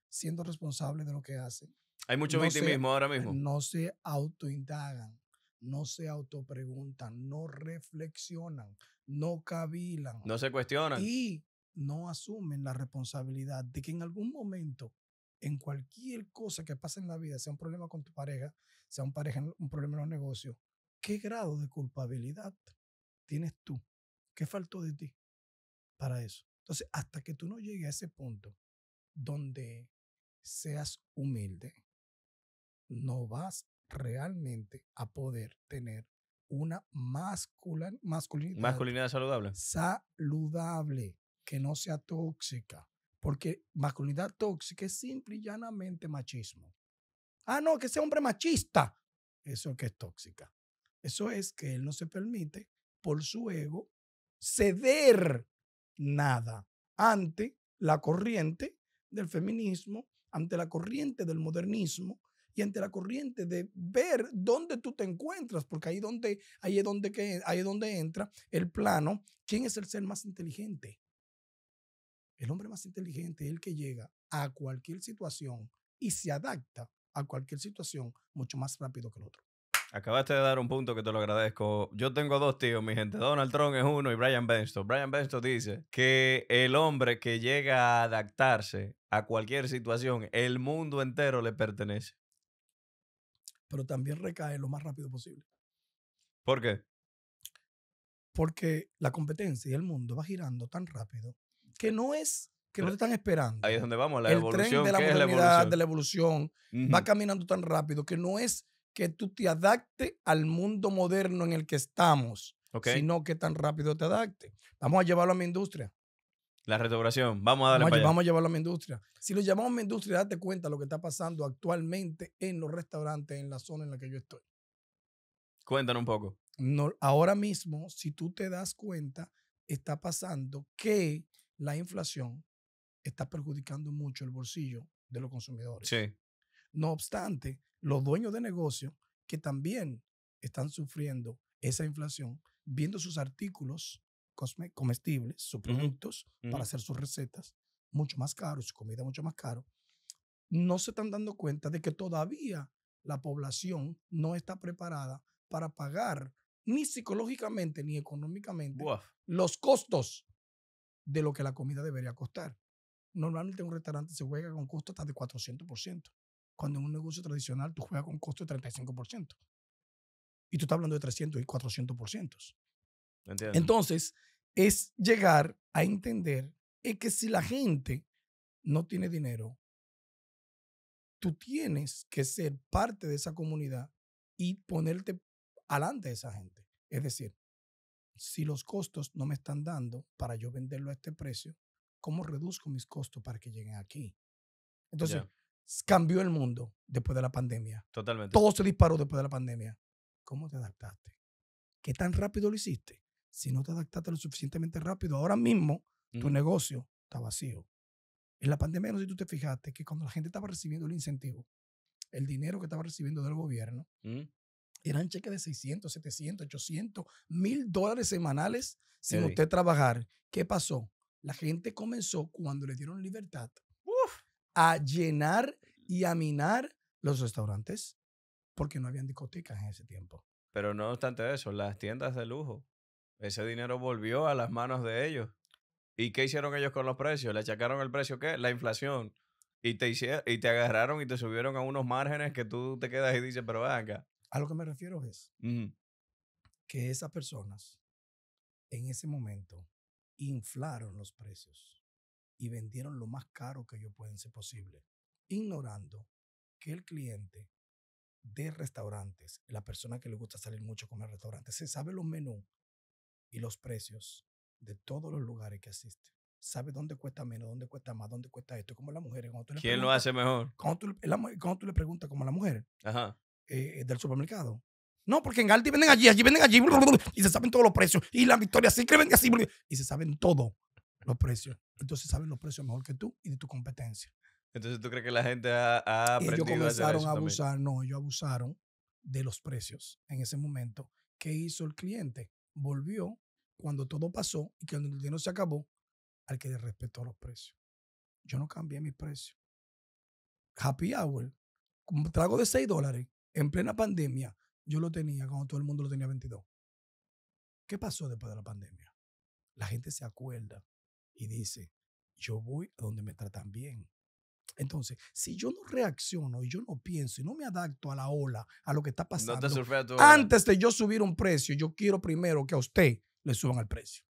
S2: siendo responsables de lo que hacen.
S1: Hay mucho victimismo ahora mismo. No
S2: se autoindagan, no se autopreguntan, no reflexionan, no cavilan. No se cuestionan. Y no asumen la responsabilidad de que en algún momento, en cualquier cosa que pase en la vida, sea un problema con tu pareja, sea un, pareja, un problema en los negocios, ¿qué grado de culpabilidad tienes tú? ¿Qué faltó de ti para eso? Entonces, hasta que tú no llegues a ese punto donde seas humilde, no vas realmente a poder tener una masculinidad, masculinidad saludable. Saludable, que no sea tóxica. Porque masculinidad tóxica es simple y llanamente machismo. Ah, no, que sea hombre machista. Eso que es tóxica. Eso es que él no se permite, por su ego, ceder nada ante la corriente del feminismo, ante la corriente del modernismo, y ante la corriente de ver dónde tú te encuentras, porque ahí, donde, ahí, es donde que, ahí es donde entra el plano, ¿quién es el ser más inteligente? El hombre más inteligente es el que llega a cualquier situación y se adapta a cualquier situación mucho más rápido que el otro.
S1: Acabaste de dar un punto que te lo agradezco. Yo tengo dos tíos, mi gente. Donald Trump es uno y Brian Benstow. Brian Benstow dice que el hombre que llega a adaptarse a cualquier situación, el mundo entero le pertenece
S2: pero también recae lo más rápido posible. ¿Por qué? Porque la competencia y el mundo va girando tan rápido que no es que no te están esperando. Ahí es donde vamos, la el evolución. tren de la modernidad, de la evolución, va caminando tan rápido que no es que tú te adaptes al mundo moderno en el que estamos, sino que tan rápido te adaptes. Vamos a llevarlo a mi industria.
S1: La restauración, vamos a darle vamos, vamos a
S2: llevarlo a mi industria. Si lo llamamos mi industria, date cuenta lo que está pasando actualmente en los restaurantes, en la zona en la que yo estoy. Cuéntanos un poco. ahora mismo, si tú te das cuenta, está pasando que la inflación está perjudicando mucho el bolsillo de los consumidores. Sí. No obstante, los dueños de negocios que también están sufriendo esa inflación, viendo sus artículos comestibles, sus productos para hacer sus recetas mucho más caro, su comida mucho más caro, no se están dando cuenta de que todavía la población no está preparada para pagar ni psicológicamente ni económicamente los costos de lo que la comida debería costar. Normalmente en un restaurante se juega con costos hasta de 400%, cuando en un negocio tradicional tú juegas con costos de 35%. Y tú estás hablando de 300 y 400%.
S1: Entonces,
S2: es llegar a entender que si la gente no tiene dinero, tú tienes que ser parte de esa comunidad y ponerte alante de esa gente. Es decir, si los costos no me están dando para yo venderlo a este precio, ¿cómo reduzco mis costos para que lleguen aquí? Entonces, cambió el mundo después de la pandemia. Totalmente. Todo se disparó después de la pandemia. ¿Cómo te adaptaste? ¿Qué tan rápido lo hiciste? si no te adaptaste lo suficientemente rápido, ahora mismo tu negocio está vacío. En la pandemia, no sé si tú te fijaste que cuando la gente estaba recibiendo el incentivo, el dinero que estaba recibiendo del gobierno, mm. eran cheques de 600, 700, 800, mil dólares semanales sin usted trabajar. ¿Qué pasó? La gente comenzó, cuando le dieron libertad, a llenar y a minar los restaurantes porque no habían discotecas en ese tiempo.
S1: Pero no obstante eso, las tiendas de lujo ese dinero volvió a las manos de ellos. ¿Y qué hicieron ellos con los precios? ¿Le achacaron el precio qué? La inflación. Y te, hicieron, y te agarraron y te subieron a unos márgenes que tú te quedas y dices, pero venga.
S2: A lo que me refiero es que esas personas en ese momento inflaron los precios y vendieron lo más caro que ellos pueden ser posible, ignorando que el cliente de restaurantes, la persona que le gusta salir mucho a comer restaurantes, se sabe los menús y los precios de todos los lugares que asiste. Sabe dónde cuesta menos, dónde cuesta más, dónde cuesta esto. Como las mujeres. ¿Quién lo hace mejor? Cuando tú, le preguntas, como a mujer mujeres eh, del supermercado. No, porque en Galti venden allí, allí venden allí, y se saben todos los precios. Y la Victoria sí que venden así, y se saben todos los precios. Entonces saben los precios mejor que tú y de tu competencia.
S1: Entonces, ¿tú crees que la gente ha, aprendido Ellos comenzaron a, abusar,
S2: no, ellos abusaron de los precios en ese momento. ¿Qué hizo el cliente? volvió cuando todo pasó y cuando el dinero se acabó al que le respetó los precios. Yo no cambié mis precios. Happy Hour, un trago de 6 dólares en plena pandemia, yo lo tenía cuando todo el mundo lo tenía 22. ¿Qué pasó después de la pandemia? La gente se acuerda y dice, yo voy a donde me tratan bien. Entonces, si yo no reacciono y yo no pienso y no me adapto a la ola, a lo que está pasando, antes de yo subir un precio, yo quiero primero que a usted le suban el precio.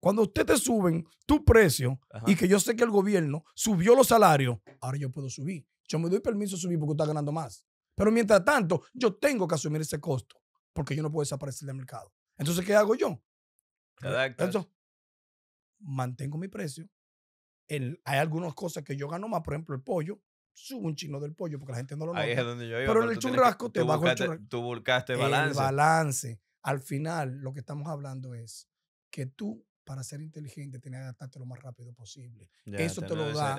S2: Cuando a usted te suben tu precio y que yo sé que el gobierno subió los salarios, ahora yo puedo subir. Yo me doy permiso de subir porque está ganando más. Pero mientras tanto, yo tengo que asumir ese costo porque yo no puedo desaparecer del mercado. Entonces, ¿qué hago yo? Mantengo mi precio hay algunas cosas que yo gano más, por ejemplo, el pollo, subo un chino del pollo porque la gente no lo nota. pero en el churrasco te baja el Tú balance. El balance. Al final, lo que estamos hablando es que tú, para ser inteligente, tienes que adaptarte lo más rápido posible. Eso te lo da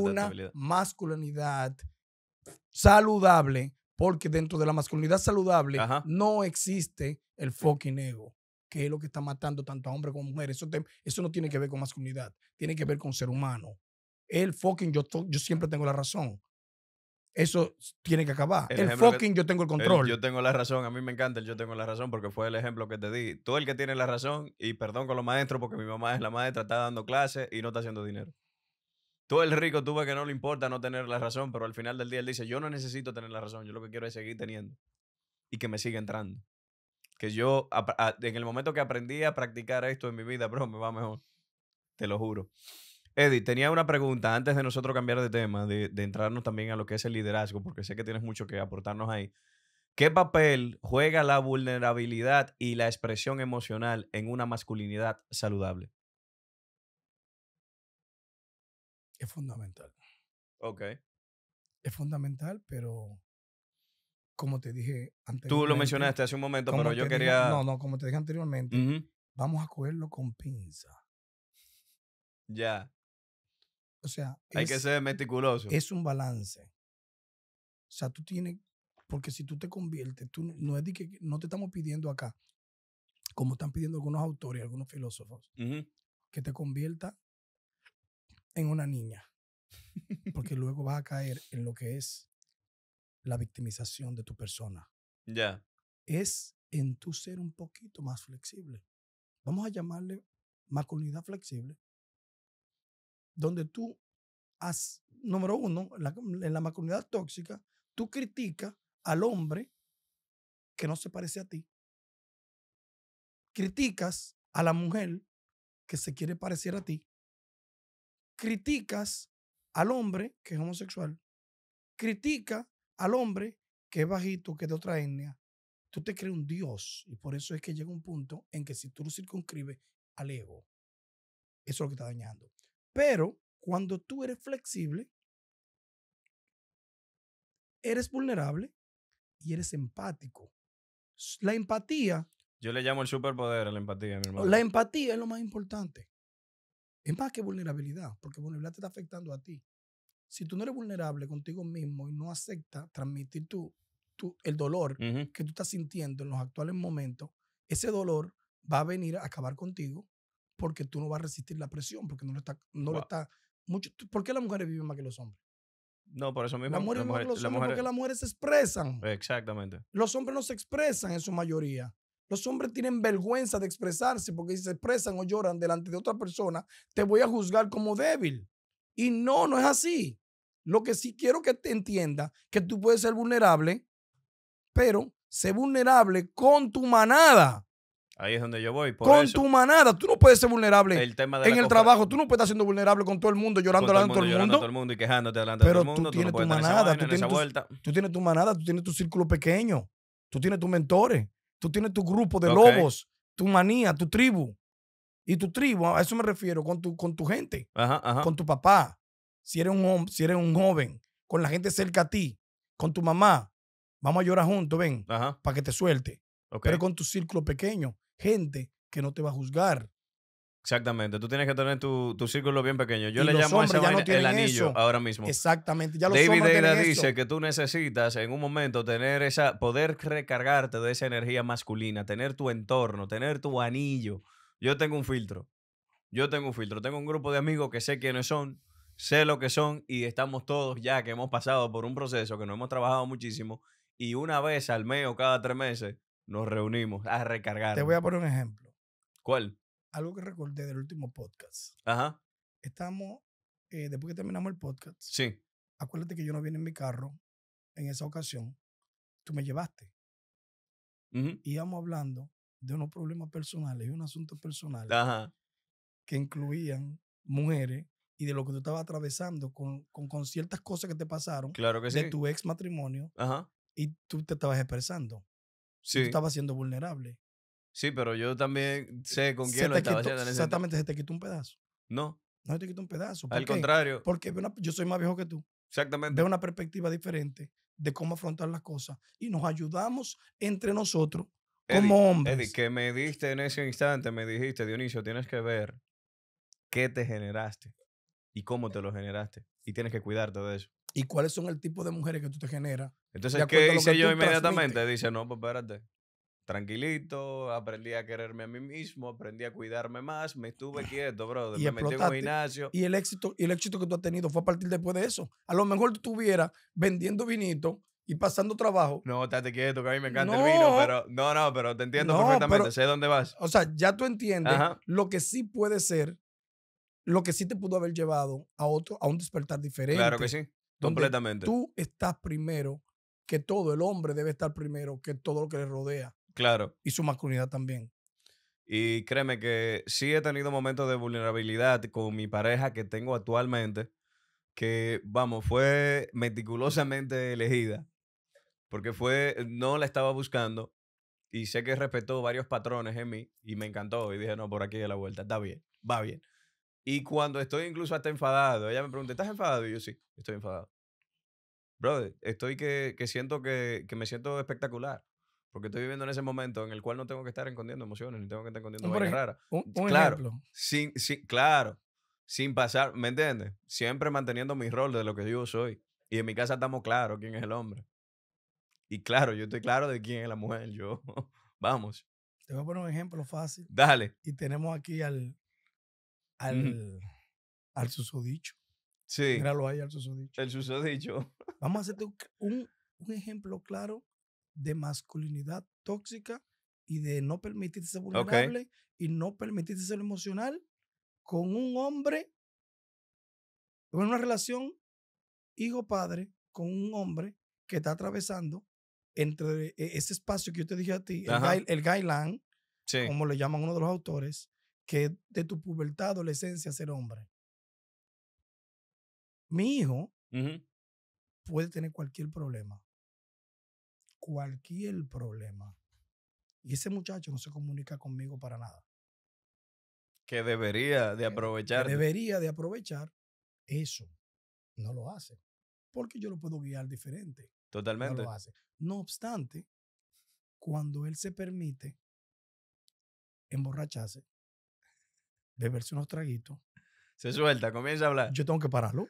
S2: una masculinidad saludable, porque dentro de la masculinidad saludable no existe el fucking ego que es lo que está matando tanto a hombres como a mujeres. Eso, eso no tiene que ver con masculinidad, tiene que ver con ser humano. El fucking yo, yo siempre tengo la razón. Eso tiene que acabar. El, fucking yo tengo el control.
S1: yo tengo la razón. A mí me encanta el yo tengo la razón porque fue el ejemplo que te di. Tú el que tiene la razón y perdón con los maestros porque mi mamá es la maestra, está dando clases y no está haciendo dinero. Tú el rico, tú ves que no le importa no tener la razón, pero al final del día él dice, yo no necesito tener la razón, yo lo que quiero es seguir teniendo y que me siga entrando que yo en el momento que aprendí a practicar esto en mi vida, bro, me va mejor. Te lo juro. Eddie, tenía una pregunta antes de nosotros cambiar de tema, de, de, entrarnos también a lo que es el liderazgo, porque sé que tienes mucho que aportarnos ahí. ¿Qué papel juega la vulnerabilidad y la expresión emocional en una masculinidad saludable?
S2: Es fundamental. Ok. Es fundamental, pero como te dije anteriormente. Tú lo mencionaste hace un momento, pero yo quería. no, no, como te dije anteriormente, vamos a cogerlo con pinza. Ya. O sea. Hay que ser meticuloso. Es un balance. O sea, tú tienes. Porque si tú te conviertes, tú no es de que no te estamos pidiendo acá, como están pidiendo algunos autores, algunos filósofos,
S1: que
S2: te convierta en una niña. Porque luego vas a caer en lo que es la victimización de tu persona. Ya. Es en tu ser un poquito más flexible. Vamos a llamarle masculinidad flexible, donde tú has, número uno, en la masculinidad tóxica, tú criticas al hombre que no se parece a ti. Criticas a la mujer que se quiere parecer a ti. Criticas al hombre que es homosexual. Critica al hombre que es bajito, que es de otra etnia, tú te crees un Dios. Y por eso es que llega un punto en que si tú lo circunscribes al ego, eso es lo que está dañando. Pero cuando tú eres flexible, eres vulnerable y eres empático. La empatía.
S1: Yo le llamo el superpoder a la empatía, mi hermano. La
S2: empatía es lo más importante. Es más que vulnerabilidad, porque vulnerabilidad te está afectando a ti si tú no eres vulnerable contigo mismo y no aceptas transmitir el dolor que tú estás sintiendo en los actuales momentos, ese dolor va a venir a acabar contigo porque tú no vas a resistir la presión, porque no lo está, no lo está ¿Por qué las mujeres viven más que los hombres?
S1: No, por eso mismo. Las mujeres, viven más que los hombres porque las
S2: mujeres se expresan.
S1: Exactamente.
S2: Los hombres no se expresan en su mayoría. Los hombres tienen vergüenza de expresarse porque si se expresan o lloran delante de otra persona, te voy a juzgar como débil. Y no, no es así. Lo que sí quiero que te entienda, que tú puedes ser vulnerable, pero ser vulnerable con tu manada.
S1: Ahí es donde yo voy. con tu
S2: manada, tú no puedes ser vulnerable en el trabajo. Tú no puedes estar siendo vulnerable con todo el mundo, llorando delante de todo el mundo. todo
S1: mundo y quejándote delante de todo el mundo. Pero tú tienes tu manada, tú tienes tu,
S2: tú tienes tu manada, tú tienes tu círculo pequeño, tú tienes tus mentores, tú tienes tu grupo de lobos, tu manía, tu tribu. Y tu tribu, a eso me refiero, con tu, con tu gente, con tu papá, si eres, un, si eres un joven, con la gente cerca a ti, con tu mamá, vamos a llorar juntos, ven, para que te suelte. Pero con tu círculo pequeño, gente que no te va a juzgar.
S1: Exactamente, tú tienes que tener tu, círculo bien pequeño. Yo le llamo a ese el anillo ahora mismo. Exactamente, ya los David dice que tú necesitas en un momento tener esa, poder recargarte de esa energía masculina, tener tu entorno, tener tu anillo yo tengo un filtro. Yo tengo un filtro. Tengo un grupo de amigos que sé quiénes son, sé lo que son y estamos todos ya que hemos pasado por un proceso que nos hemos trabajado muchísimo y una vez al mes o cada tres meses nos reunimos a recargar. Te voy a poner un ejemplo. ¿Cuál?
S2: Algo que recordé del último podcast. Ajá. Estamos, eh, después que terminamos el podcast. Sí. Acuérdate que yo no vine en mi carro en esa ocasión. Tú me llevaste. Íbamos hablando de unos problemas personales de un asunto personal que incluían mujeres y de lo que tú estabas atravesando con, con, ciertas cosas que te pasaron claro que de tu ex matrimonio y tú te estabas expresando. Sí. Tú estabas siendo vulnerable.
S1: Sí, pero yo también sé con quién lo estaba Exactamente,
S2: se te quitó un pedazo. No. No se te quitó un pedazo. Al contrario. Porque yo soy más viejo que tú. Exactamente. De una perspectiva diferente de cómo afrontar las cosas y nos ayudamos entre nosotros como hombre,
S1: que me diste en ese instante, me dijiste, Dionisio, tienes que ver qué te generaste y cómo te lo generaste. Y tienes que
S2: cuidarte de eso. ¿Y cuáles son el tipo de mujeres que tú te generas? Entonces, ¿qué hice yo inmediatamente?
S1: Dice, no, pues espérate. Tranquilito, aprendí a quererme a mí mismo, aprendí a cuidarme más, me estuve quieto, bro, Y me metí en gimnasio. Y
S2: el éxito, y el éxito que tú has tenido fue a partir después de eso. A lo mejor tú estuvieras vendiendo vinito y pasando trabajo.
S1: No, estate quieto, que a mí me encanta el vino, pero no, no, pero te entiendo perfectamente, sé dónde vas. O sea,
S2: ya tú entiendes lo que sí puede ser, lo que sí te pudo haber llevado a otro, a un despertar diferente. Claro que sí, completamente. Tú estás primero que todo, el hombre debe estar primero que todo lo que le rodea. Claro. Y su masculinidad también.
S1: Y créeme que sí he tenido momentos de vulnerabilidad con mi pareja que tengo actualmente, que, vamos, fue meticulosamente elegida porque fue, eh, no la estaba buscando y sé que respetó varios patrones en mí y me encantó y dije, no, por aquí de la vuelta, está bien, va bien. Y cuando estoy incluso hasta enfadado, ella me pregunta, ¿estás enfadado? Y yo sí, estoy enfadado. Brother, estoy que, siento que, me siento espectacular. Porque estoy viviendo en ese momento en el cual no tengo que estar escondiendo emociones, ni tengo que estar escondiendo cosas raras. Un, Sin, claro, sin pasar, ¿me entiendes? Siempre manteniendo mi rol de lo que yo soy. Y en mi casa estamos claros quién es el hombre. Y claro, yo estoy claro de quién es la mujer. Yo, vamos.
S2: Te voy a poner un ejemplo fácil. Dale. Y tenemos aquí al, al, al susodicho. Sí. lo ahí al susodicho.
S1: El susodicho.
S2: Vamos a hacerte un, un ejemplo claro de masculinidad tóxica y de no permitirse ser vulnerable y no permitirte ser emocional con un hombre, con una relación hijo-padre, con un hombre que está atravesando entre e, ese espacio que yo te dije a ti, el, el como le llaman uno de los autores, que de tu pubertad, adolescencia, ser hombre. Mi hijo puede tener cualquier problema. Cualquier problema. Y ese muchacho no se comunica conmigo para nada.
S1: Que debería de eh, aprovechar. Debería
S2: de aprovechar eso. No lo hace. Porque yo lo puedo guiar diferente. Totalmente. No obstante, cuando él se permite emborracharse, beberse unos traguitos.
S1: Se suelta, comienza a hablar.
S2: Yo tengo que pararlo.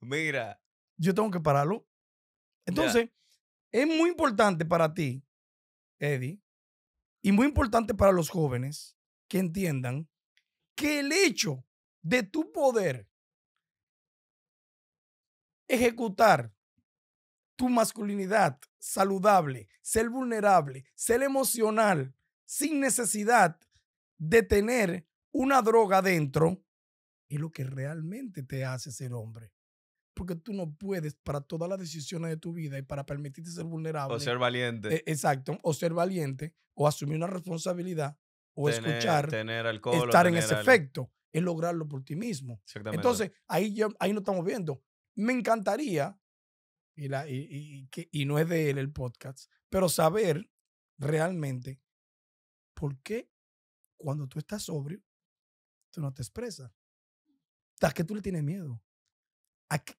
S2: Mira. Yo tengo que pararlo. Entonces, es muy importante para ti, Eddie, y muy importante para los jóvenes que entiendan que el hecho de tu poder ejecutar tu masculinidad saludable, ser vulnerable, ser emocional, sin necesidad de tener una droga dentro, es lo que realmente te hace ser hombre. Porque tú no puedes, para todas las decisiones de tu vida y para permitirte ser vulnerable. O ser valiente. E, exacto, o ser valiente, o asumir una responsabilidad, o escuchar, tener alcohol, estar en ese efecto, es lograrlo por ti mismo. Entonces, ahí, yo, ahí nos estamos viendo. Me encantaría y, la, y, y, que, y no es de él el podcast, pero saber realmente por qué cuando tú estás sobrio, tú no te expresas. ¿A qué tú le tienes miedo? ¿A qué,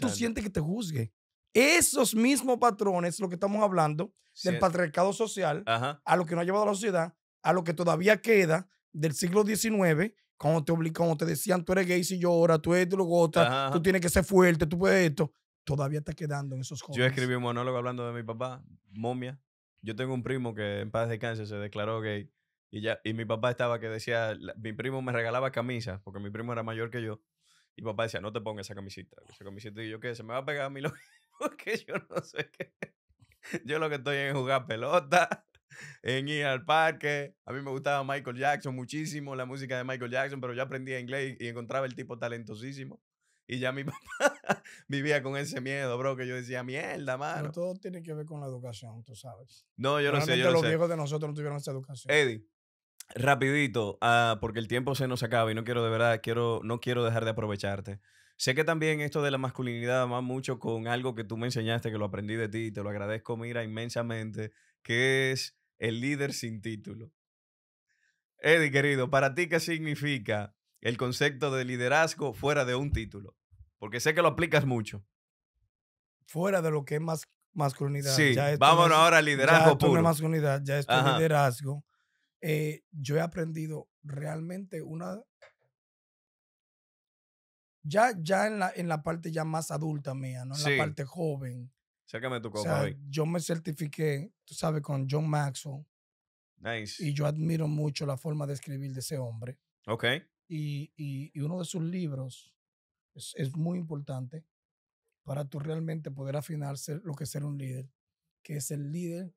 S2: tú sientes que te juzgue? Esos mismos patrones, lo que estamos hablando, del patriarcado social, a lo que nos ha llevado a la sociedad, a lo que todavía queda del siglo XIX, cuando te, te decían tú eres gay si llora, tú eres drogota, lo gota, tú tienes que ser fuerte, tú puedes esto todavía está quedando en esos jóvenes. Yo escribí
S1: un monólogo hablando de mi papá, momia. Yo tengo un primo que en paz de cáncer se declaró gay y, ya, y mi papá estaba que decía, mi primo me regalaba camisas porque mi primo era mayor que yo. Y papá decía, no te pongas esa camisita. Esa y yo, ¿qué? Se me va a pegar a mí lo porque yo no sé qué. Yo lo que estoy en jugar pelota, en ir al parque. A mí me gustaba Michael Jackson muchísimo, la música de Michael Jackson, pero yo aprendía inglés y encontraba el tipo talentosísimo. Y ya mi papá vivía con ese miedo, bro, que yo decía, mierda, mano. Pero
S2: todo tiene que ver con la educación, tú sabes.
S1: No, yo no sé, yo lo los viejos de nosotros no tuvieron esa educación. Eddie, rapidito, ah, porque el tiempo se nos acaba y no quiero, de verdad, quiero, no quiero dejar de aprovecharte. Sé que también esto de la masculinidad va mucho con algo que tú me enseñaste, que lo aprendí de ti te lo agradezco, mira, inmensamente, que es el líder sin título. Eddie, querido, ¿para ti qué significa el concepto de liderazgo fuera de un título? Porque sé que lo aplicas mucho.
S2: Fuera de lo que es más masculinidad. Sí, ya vámonos ahora al liderazgo ya es masculinidad, ya es liderazgo. Eh, yo he aprendido realmente una... Ya, ya en, la, en la parte ya más adulta mía, no en la parte joven. Sácame tu copa, o Yo me certifiqué, tú sabes, con John Maxwell. Nice. Y yo admiro mucho la forma de escribir de ese hombre. Ok. Y, y uno de sus libros es, muy importante para tú realmente poder afinar lo que es ser un líder, que es el líder,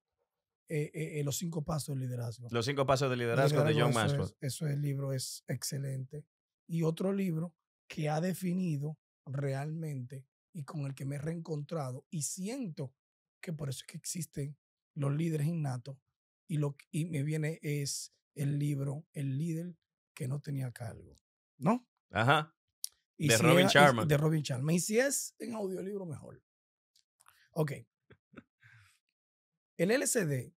S2: eh, eh, eh, los cinco pasos del liderazgo. Los cinco pasos del liderazgo, de John Maxwell. Eso, es, el libro es excelente. Y otro libro que ha definido realmente y con el que me he reencontrado y siento que por eso es que existen los líderes innatos y lo y me viene es el libro El líder que no tenía cargo, ¿no? Ajá de Robin Sharma. De Robin Y si es en audiolibro, mejor. Ok. El LCD.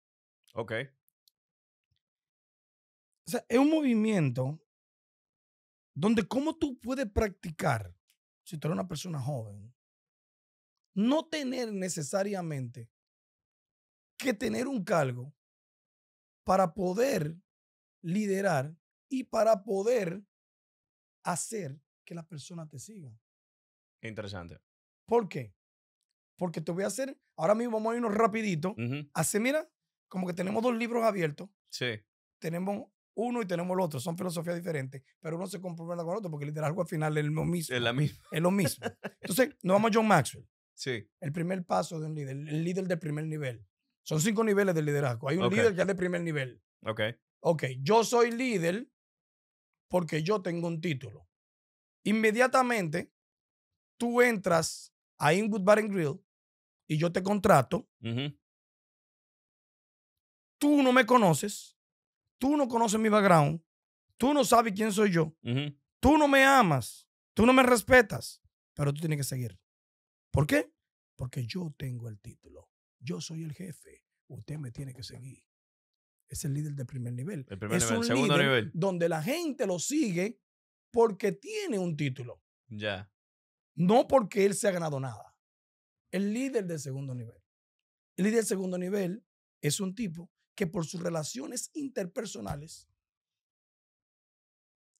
S2: Ok. O sea, es un movimiento donde cómo tú puedes practicar, si tú eres una persona joven, no tener necesariamente que tener un cargo para poder liderar y para poder hacer que la persona te siga. Interesante. ¿Por qué? Porque te voy a hacer, ahora mismo vamos a irnos rapidito. Así, mira, como que tenemos dos libros abiertos. Sí. Tenemos uno y tenemos el otro. Son filosofías diferentes, pero uno se comprueba con el otro porque el liderazgo al final es lo mismo. Es, la misma. es lo mismo. Entonces, nos vamos a John Maxwell. Sí. El primer paso de un líder, el líder del primer nivel. Son cinco niveles de liderazgo. Hay un líder que es de primer nivel. Ok. Ok, yo soy líder porque yo tengo un título. Inmediatamente, tú entras a Inwood Bar and Grill y yo te contrato. Tú no me conoces. Tú no conoces mi background. Tú no sabes quién soy yo. Tú no me amas. Tú no me respetas. Pero tú tienes que seguir. ¿Por qué? Porque yo tengo el título. Yo soy el jefe. Usted me tiene que seguir. Es el líder de primer nivel. El es un Segundo líder nivel. donde la gente lo sigue porque tiene un título. Ya. No porque él se ha ganado nada. El líder de segundo nivel. El líder de segundo nivel es un tipo que por sus relaciones interpersonales,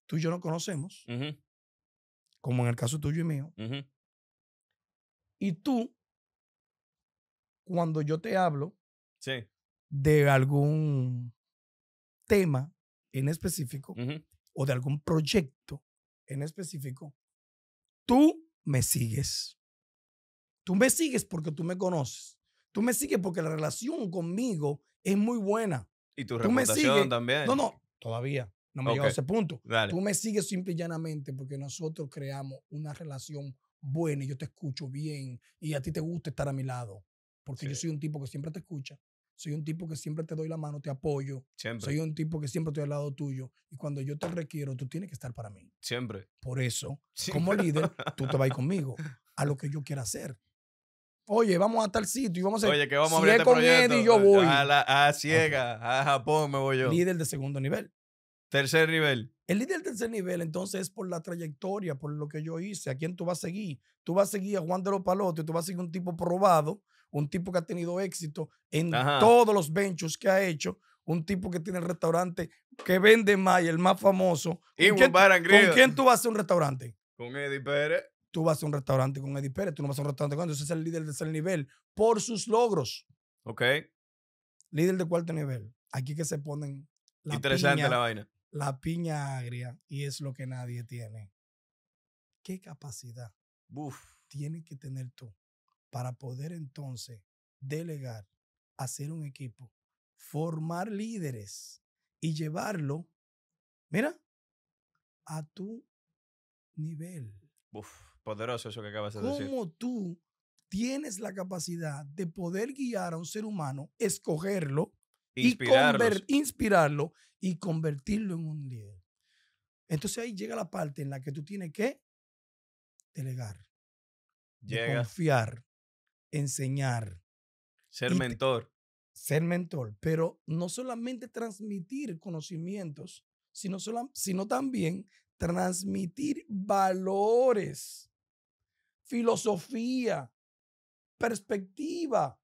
S2: tú y yo no conocemos, como en el caso tuyo y mío, y tú, cuando yo te hablo de algún tema en específico, o de algún proyecto en específico, tú me sigues. Tú me sigues porque tú me conoces. Tú me sigues porque la relación conmigo es muy buena. Y tu tú también. No, no, todavía. No me a ese punto. Tú me sigues simple y llanamente porque nosotros creamos una relación buena y yo te escucho bien y a ti te gusta estar a mi lado. Porque yo soy un tipo que siempre te escucha, soy un tipo que siempre te doy la mano, te apoyo. Soy un tipo que siempre estoy al lado tuyo. Y cuando yo te requiero, tú tienes que estar para mí. Siempre. Por eso, como líder, tú te vas conmigo a lo que yo quiera hacer. Oye, vamos a tal sitio y vamos a... Oye, que vamos a abrir este yo voy. A,
S1: ciega, a Japón me voy yo.
S2: Líder de segundo nivel. Tercer nivel. El líder del tercer nivel, entonces, es por la trayectoria, por lo que yo hice, a quién tú vas a seguir. Tú vas a seguir a Juan de los Palotes, tú vas a seguir un tipo probado un tipo que ha tenido éxito en todos los ventures que ha hecho, un tipo que tiene el restaurante que vende más y el más famoso. ¿Con, quién, tú vas a hacer un restaurante?
S1: Con Eddie Pérez.
S2: Tú vas a un restaurante con Eddie Pérez, tú no vas a un restaurante con ese es el líder de tercer nivel por sus logros. Ok. Líder de cuarto nivel. Aquí que se ponen la Interesante la vaina. La piña agria y es lo que nadie tiene. ¿Qué capacidad Uf. tienes que tener tú para poder entonces delegar, hacer un equipo, formar líderes y llevarlo, mira, a tu nivel.
S1: Uf, poderoso eso que acabas de decir. Como
S2: tú tienes la capacidad de poder guiar a un ser humano, escogerlo, inspirarlo y convertirlo en un líder? Entonces ahí llega la parte en la que tú tienes que delegar, confiar, enseñar. Ser mentor. Ser mentor, pero no solamente transmitir conocimientos, sino, sino también transmitir valores, filosofía, perspectiva.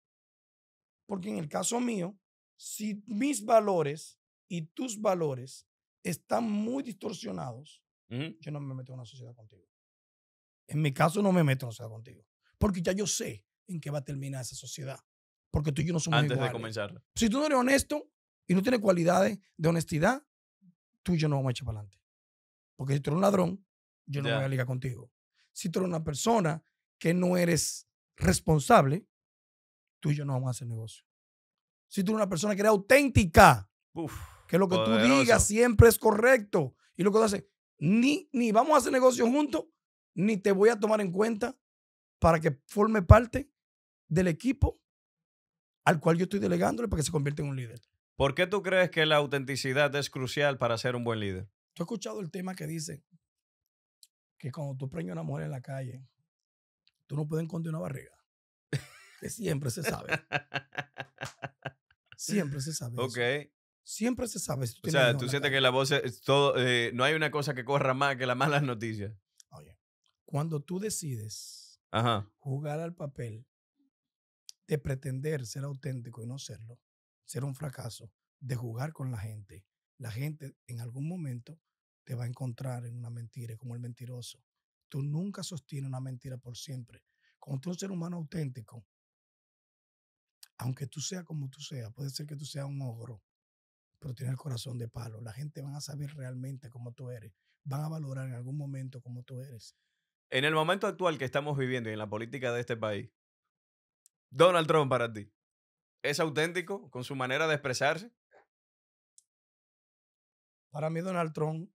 S2: Porque en el caso mío, si mis valores y tus valores están muy distorsionados, yo no me meto en una sociedad contigo. En mi caso no me meto en una sociedad contigo. Porque ya yo sé en qué va a terminar esa sociedad. Porque tú y yo no somos Antes de comenzarla. Si tú no eres honesto y no tienes cualidades de honestidad, tú y yo no vamos a echar para adelante. Porque si tú eres un ladrón, yo no voy a ligar contigo. Si tú eres una persona que no eres responsable, tú y yo no vamos a hacer negocio. Si tú eres una persona que eres auténtica, que lo que tú digas siempre es correcto y lo que tú haces, ni, ni vamos a hacer negocio juntos, ni te voy a tomar en cuenta para que forme parte del equipo al cual yo estoy delegándole para que se convierta en un líder.
S1: ¿Por qué tú crees que la autenticidad es crucial para ser un buen líder?
S2: Yo he escuchado el tema que dice que cuando tú preñas a una mujer en la calle, tú no puedes encontrar una barriga. Que siempre se sabe. Siempre se sabe. Ok. Siempre se sabe. o sea, tú
S1: sientes que la voz es todo. Eh, no hay una cosa que corra más que las malas noticias. Oye,
S2: cuando tú decides jugar al papel de pretender ser auténtico y no serlo, ser un fracaso, de jugar con la gente. La gente en algún momento te va a encontrar en una mentira, como el mentiroso. Tú nunca sostienes una mentira por siempre. Como tú eres un ser humano auténtico, aunque tú seas como tú seas, puede ser que tú seas un ogro, pero tienes el corazón de palo. La gente van a saber realmente cómo tú eres, van a valorar en algún momento cómo tú eres.
S1: En el momento actual que estamos viviendo y en la política de este país, Donald Trump para ti. ¿Es auténtico con su manera de
S2: expresarse? Para mí Donald Trump,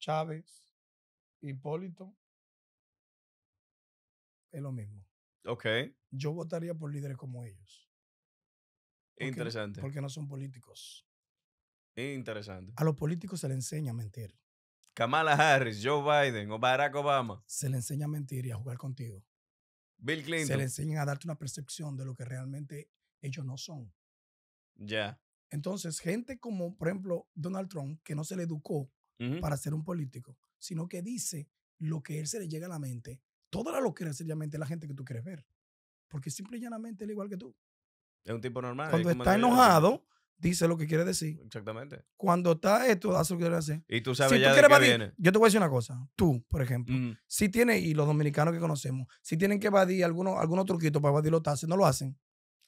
S2: Chávez, Hipólito, es lo mismo. Ok. Yo votaría por líderes como ellos.
S1: Interesante. Porque
S2: no son políticos.
S1: Interesante. A los
S2: políticos se les enseña a mentir.
S1: Kamala Harris, Joe Biden o Barack Obama. Se
S2: le enseña a mentir y a jugar contigo.
S1: Bill Clinton. Se le enseñan
S2: a darte una percepción de lo que realmente ellos no son. Ya. Entonces, gente como, por ejemplo, Donald Trump, que no se le educó para ser un político, sino que dice lo que él se le llega a la mente, toda la locura sencillamente es la gente que tú quieres ver. Porque simple y llanamente él es igual que tú.
S1: Es un tipo normal. Cuando está enojado,
S2: dice lo que quiere decir. Exactamente. Cuando está esto, hace lo que quiere hacer Y tú sabes si Yo te voy a decir una cosa. Tú, por ejemplo, si tienes, y los dominicanos que conocemos, si tienen que evadir algunos, truquitos para evadir los tazos, no lo hacen.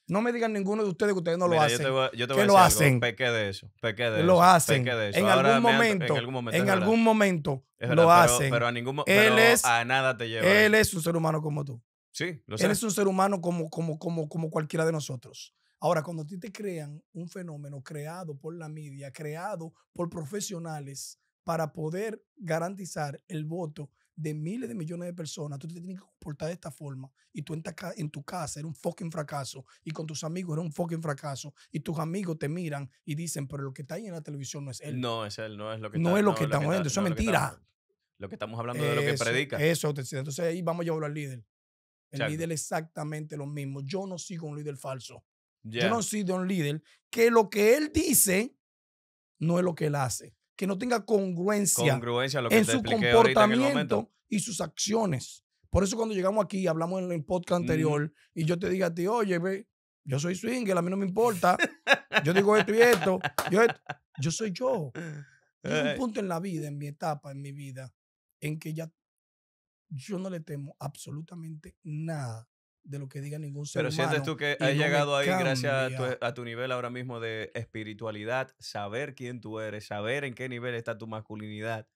S2: No me digan ninguno de ustedes que ustedes no lo hacen. que lo hacen.
S1: Peque de eso. Peque de lo hacen. En, algún momento, en algún momento. lo hacen. Pero a ningún momento. a nada te lleva. Él es un
S2: ser humano como tú. Sí, lo Él es un ser humano como, como, como, como cualquiera de nosotros. Ahora, cuando a ti te crean un fenómeno creado por la media, creado por profesionales para poder garantizar el voto de miles de millones de personas, tú te tienes que comportar de esta forma. Y tú en, tu casa eres un fucking fracaso. Y con tus amigos eres un fucking fracaso. Y tus amigos te miran y dicen, pero lo que está ahí en la televisión no es él. No
S1: es él, no es lo que No es lo que estamos viendo, eso es mentira.
S2: Lo que, estamos hablando de lo que predica. Eso, entonces ahí vamos a hablar al líder. El líder es exactamente lo mismo. Yo no sigo un líder falso. Yo no soy de un líder que lo que él dice no es lo que él hace. Que no tenga congruencia, en su comportamiento y sus acciones. Por eso cuando llegamos aquí, hablamos en el podcast mm. anterior y yo te diga a ti, oye, ve, yo soy swinger, a mí no me importa. yo digo esto y esto. Yo, yo soy yo. Hay un punto en la vida, en mi etapa, en mi vida, en que ya yo no le temo absolutamente nada de lo que diga ningún ser Pero humano. Pero sientes tú que has llegado ahí gracias e,
S1: a tu, nivel ahora mismo de espiritualidad, saber quién tú eres, saber en qué nivel está tu masculinidad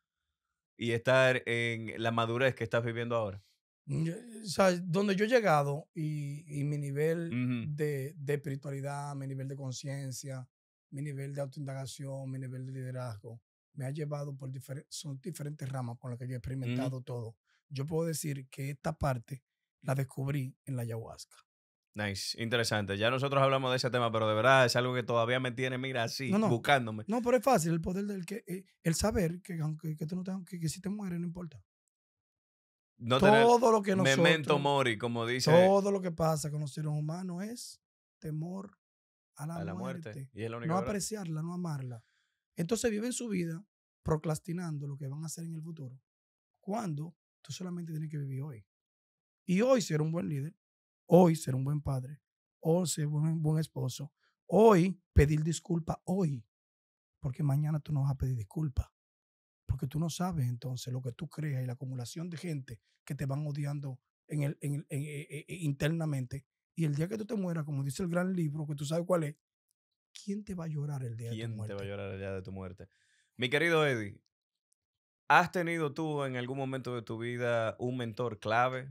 S1: y estar en la madurez que estás viviendo ahora.
S2: Mm, o eh, sea, donde yo he llegado y, mi nivel de, espiritualidad, mi nivel de conciencia, mi nivel de autoindagación, mi nivel de liderazgo, me ha llevado por diferentes, son diferentes ramas con las que he experimentado todo. Yo puedo decir que esta parte la descubrí en la ayahuasca.
S1: Nice, interesante. Ya nosotros hablamos de ese tema, pero de verdad es algo que todavía me tiene, mira, así, buscándome. No,
S2: pero es fácil, el poder del que, eh, el saber que aunque tú no tengas que, si te mueres, no importa.
S1: todo lo que nosotros... Memento mori, como dice... Todo
S2: lo que pasa con los seres humanos es temor a la, muerte. Y es no apreciarla, no amarla. Entonces viven su vida procrastinando lo que van a hacer en el futuro. Cuando tú solamente tienes que vivir hoy. Y hoy ser un buen líder, hoy ser un buen padre, hoy ser un buen esposo, hoy pedir disculpa, hoy, porque mañana tú no vas a pedir disculpa. Porque tú no sabes entonces lo que tú creas y la acumulación de gente que te van odiando en el, e, e, e, internamente. Y el día que tú te mueras, como dice el gran libro, que tú sabes cuál es, ¿quién te va a llorar el día de tu muerte? ¿Quién te va
S1: a llorar el día de tu muerte? Mi querido Eddie, ¿has tenido tú en algún momento de tu vida un mentor clave?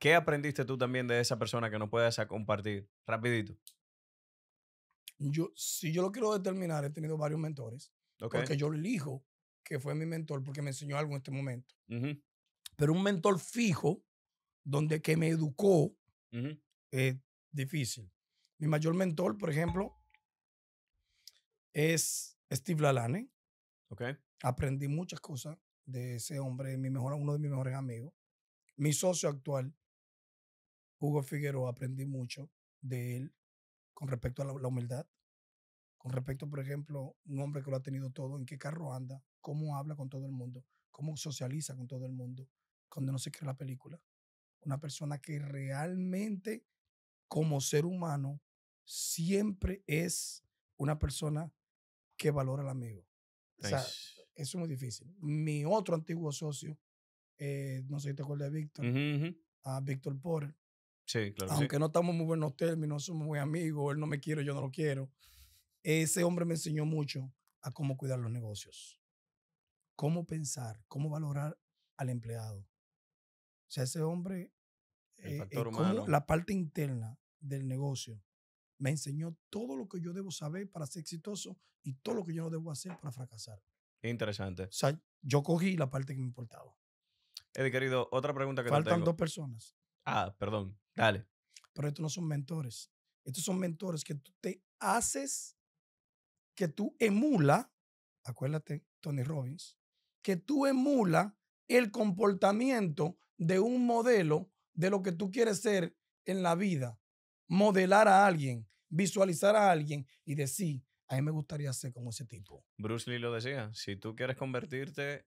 S1: ¿Qué aprendiste tú también de esa persona que no puedes compartir? Rapidito.
S2: Yo, si yo lo quiero determinar, he tenido varios mentores. Porque yo elijo que fue mi mentor porque me enseñó algo en este momento. Pero un mentor fijo, donde que me educó, es difícil. Mi mayor mentor, por ejemplo, es Steve Lalane. Okay. Aprendí muchas cosas de ese hombre, mi mejor, uno de mis mejores amigos. Mi socio actual Hugo Figueroa, aprendí mucho de él con respecto a la, humildad, con respecto, por ejemplo, un hombre que lo ha tenido todo, en qué carro anda, cómo habla con todo el mundo, cómo socializa con todo el mundo, cuando no se crea la película. Una persona que realmente, como ser humano, siempre es una persona que valora al amigo. O sea, eso es muy difícil. Mi otro antiguo socio, eh, no sé si te acuerdas de Víctor, a ah, Víctor Porter, Sí, Aunque no estamos muy buenos términos, somos muy amigos, él no me quiere, yo no lo quiero. Ese hombre me enseñó mucho a cómo cuidar los negocios, cómo pensar, cómo valorar al empleado. O sea, ese hombre, eh, eh, la parte interna del negocio me enseñó todo lo que yo debo saber para ser exitoso y todo lo que yo no debo hacer para fracasar.
S1: Interesante. O sea,
S2: yo cogí la parte que me importaba.
S1: Eddie, querido, otra pregunta que Faltan te tengo. dos personas. Ah, perdón. Dale.
S2: Pero estos no son mentores. Estos son mentores que tú te haces, que tú emula, acuérdate, Tony Robbins, que tú emula el comportamiento de un modelo de lo que tú quieres ser en la vida. Modelar a alguien, visualizar a alguien y decir, a mí me gustaría ser como ese tipo.
S1: Bruce Lee lo decía, si tú quieres convertirte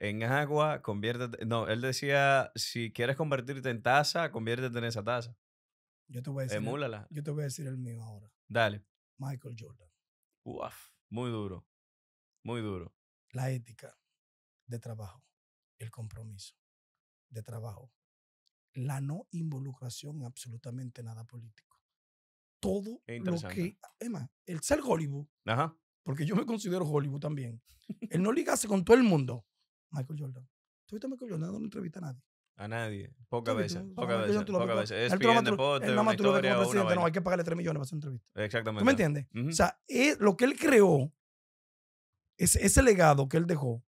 S1: en agua, conviértete. No, él decía, si quieres convertirte en taza, conviértete en esa taza. Yo te voy a decir. Emúlala.
S2: yo te voy a decir el mío ahora. Dale. Michael Jordan.
S1: Uf, muy duro. Muy duro. La ética
S2: de trabajo, el compromiso de trabajo, la no involucración absolutamente nada político. Todo lo que. Emma, el ser Hollywood. Ajá. Porque yo me considero Hollywood también. el no ligarse con todo el mundo. Michael Jordan. tú viste a Michael Jordan? No entrevista a nadie.
S1: A nadie. Pocas veces. Pocas veces. Pocas veces. Es bien deporte, él como presidente, no, hay que pagarle 3 millones para hacer entrevista.
S2: Exactamente. ¿Tú me entiendes? O sea, lo que él creó, ese, ese legado que él dejó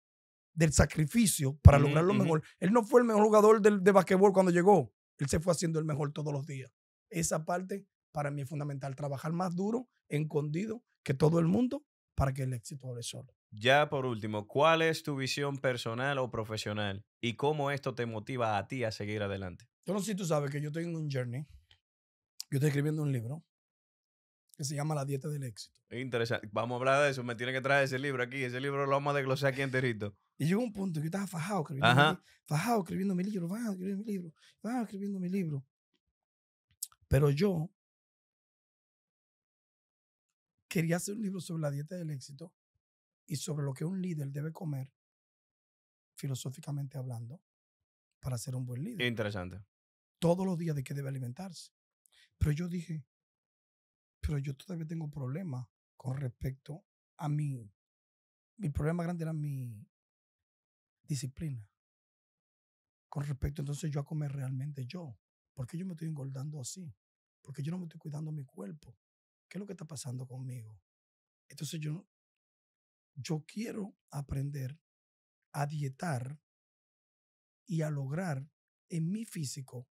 S2: del sacrificio para lograr lo mejor. Él no fue el mejor jugador de, de basquetbol cuando llegó. Él se fue haciendo el mejor todos los días. Esa parte para mí es fundamental. Trabajar más duro, escondido, que todo el mundo para que el éxito hable solo.
S1: Ya por último, ¿cuál es tu visión personal o profesional y cómo esto te motiva a ti a seguir adelante?
S2: Yo no sé si tú sabes que yo tengo un journey. Yo estoy escribiendo un libro que se llama La Dieta del Éxito.
S1: Interesante. Vamos a hablar de eso. Me tienen que traer ese libro aquí. Ese libro lo vamos a desglosar aquí enterito.
S2: Y llegó un punto que yo estaba fajado escribiendo, fajado escribiendo mi libro, fajado escribiendo mi libro, fajado escribiendo mi libro. Pero yo quería hacer un libro sobre la dieta del éxito y sobre lo que un líder debe comer, filosóficamente hablando, para ser un buen líder. Interesante. Todos los días de qué debe alimentarse. Pero yo dije, pero yo todavía tengo problemas con respecto a mi, mi problema grande era mi disciplina. Con respecto entonces yo a comer realmente yo. ¿Por qué yo me estoy engordando así? ¿Por qué yo no me estoy cuidando mi cuerpo. ¿Qué es lo que está pasando conmigo? Entonces yo yo quiero aprender a dietar y a lograr en mi físico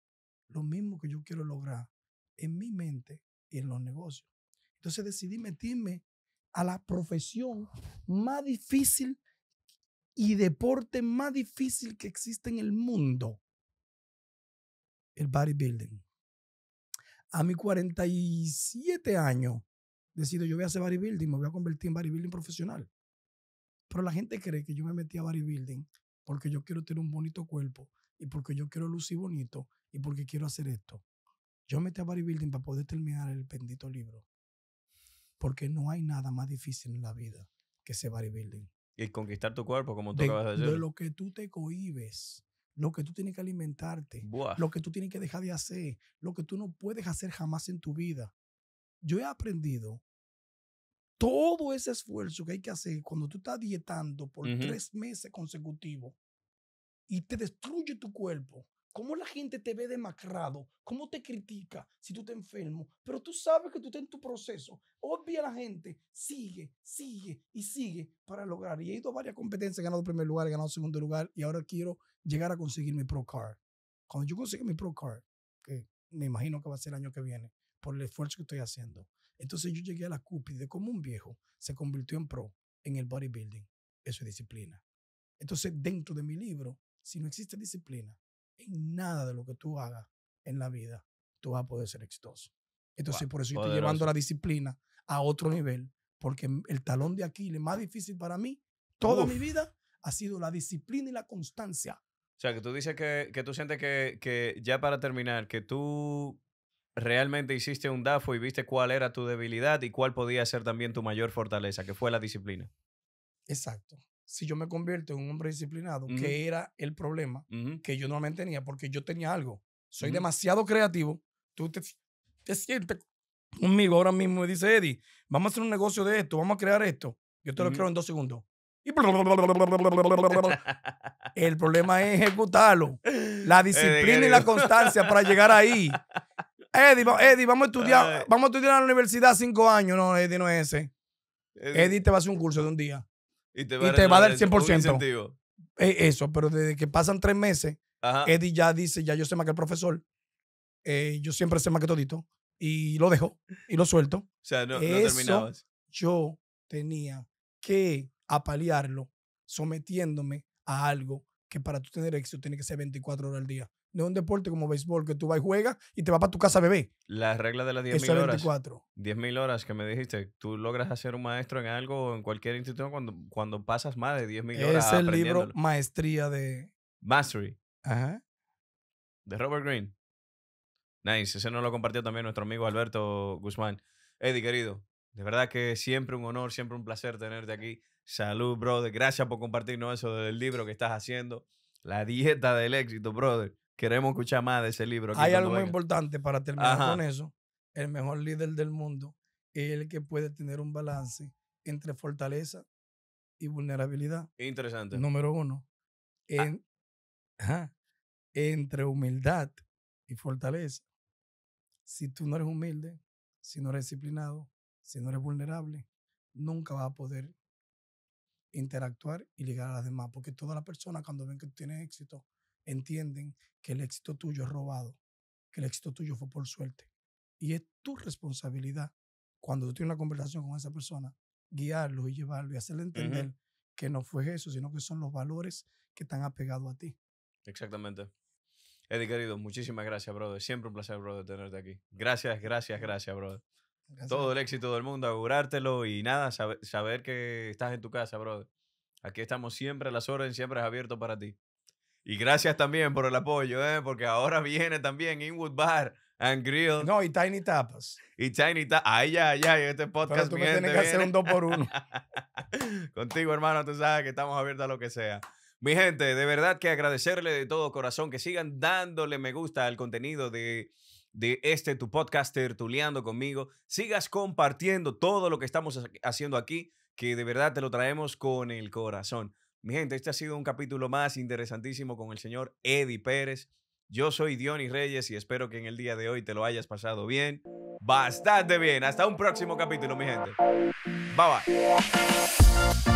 S2: lo mismo que yo quiero lograr en mi mente y en los negocios. Entonces decidí meterme a la profesión más difícil y deporte más difícil que existe en el mundo, el bodybuilding. A mis 47 años, decidí yo voy a hacer bodybuilding, me voy a convertir en bodybuilding profesional. Pero la gente cree que yo me metí a bodybuilding porque yo quiero tener un bonito cuerpo y porque yo quiero lucir bonito y porque quiero hacer esto. Yo me metí a bodybuilding para poder terminar el bendito libro. Porque no hay nada más difícil en la vida que ese bodybuilding.
S1: Y conquistar tu cuerpo, como tú acabas de decir. De lo
S2: que tú te cohibes, lo que tú tienes que alimentarte, lo que tú tienes que dejar de hacer, lo que tú no puedes hacer jamás en tu vida. Yo he aprendido todo ese esfuerzo que hay que hacer cuando tú estás dietando por tres meses consecutivos y te destruye tu cuerpo, cómo la gente te ve demacrado, cómo te critica si tú te enfermo, pero tú sabes que tú estás en tu proceso, obvia la gente, sigue, sigue y sigue para lograr. Y he ido a varias competencias, he ganado primer lugar, he ganado segundo lugar y ahora quiero llegar a conseguir mi pro card. Cuando yo consiga mi pro card, que me imagino que va a ser el año que viene, por el esfuerzo que estoy haciendo, entonces yo llegué a la cúpide de un viejo se convirtió en pro en el bodybuilding. Eso es disciplina. Entonces, dentro de mi libro, si no existe disciplina, en nada de lo que tú hagas en la vida, tú vas a poder ser exitoso. Entonces, por eso yo estoy llevando la disciplina a otro nivel, porque el talón de Aquiles más difícil para mí, toda mi vida, ha sido la disciplina y la constancia. O
S1: sea, que tú dices que, que tú sientes que, que, ya para terminar, que tú realmente hiciste un DAFO y viste cuál era tu debilidad y cuál podía ser también tu mayor fortaleza, que fue la disciplina.
S2: Exacto. Si yo me convierto en un hombre disciplinado, que era el problema que yo normalmente tenía, porque yo tenía algo. Soy demasiado creativo. Tú te, te sientes conmigo ahora mismo y dices, Eddie, vamos a hacer un negocio de esto, vamos a crear esto. Yo te lo creo en dos segundos. el problema es ejecutarlo. La disciplina y la constancia para llegar ahí. Eddie, vamos a estudiar, vamos a estudiar en la universidad cinco años. No, Eddie no es ese. Eddie, te va a hacer un curso de un día. Y te va, a dar 100%. Eh, eso, pero desde que pasan tres meses, Eddie ya dice, ya yo sé más que el profesor. Eh, yo siempre sé más que todito. Y lo dejo y lo suelto. O sea, no, Eso, Yo tenía que apalearlo sometiéndome a algo que para tú tener éxito tiene que ser 24 horas al día de un deporte como béisbol, que tú vas y juegas y te vas para tu casa bebé.
S1: La regla de las 10.000 horas. 24. 10.000 horas que me dijiste. Tú logras hacer un maestro en algo en cualquier institución cuando, cuando pasas más de 10.000 horas. Es el libro
S2: Maestría de. Mastery. Ajá.
S1: De Robert Green. Nice. Ese nos lo compartió también nuestro amigo Alberto Guzmán. Eddie, querido. De verdad que siempre un honor, siempre un placer tenerte aquí. Salud, brother. Gracias por compartirnos eso del libro que estás haciendo. La dieta del éxito, brother. Queremos escuchar más de ese libro. Hay algo muy importante para terminar con eso.
S2: El mejor líder del mundo es el que puede tener un balance entre fortaleza y vulnerabilidad. Interesante. Número uno. Ah. entre humildad y fortaleza. Si tú no eres humilde, si no eres disciplinado, si no eres vulnerable, nunca vas a poder interactuar y ligar a las demás. Porque todas las personas cuando ven que tú tienes éxito, entienden que el éxito tuyo es robado, que el éxito tuyo fue por suerte. Y es tu responsabilidad, cuando tú tienes una conversación con esa persona, guiarlo y llevarlo y hacerle entender que no fue eso, sino que son los valores que están apegados a ti.
S1: Exactamente. Eddie, querido, muchísimas gracias, brother. Siempre un placer, brother, tenerte aquí. Gracias, gracias, gracias, brother. Todo el éxito del mundo, augurártelo y nada, saber, saber que estás en tu casa, brother. Aquí estamos siempre a las órdenes, siempre es abierto para ti. Y gracias también por el apoyo, ¿eh? porque ahora viene también Inwood Bar and Grill. No, y Tiny Tapas. Y Tiny Tapas. Ay, ya, ya, este podcast. Pero tú me tienes que hacer un dos por uno. Contigo, hermano, tú sabes que estamos abiertos a lo que sea. Mi gente, de verdad que agradecerle de todo corazón que sigan dándole me gusta al contenido de, de este tu podcast tertuleando conmigo. Sigas compartiendo todo lo que estamos haciendo aquí, que de verdad te lo traemos con el corazón. Mi gente, este ha sido un capítulo más interesantísimo con el señor Eddie Pérez. Yo soy Dionis Reyes y espero que en el día de hoy te lo hayas pasado bien. Bastante bien. Hasta un próximo capítulo, mi gente. Bye bye.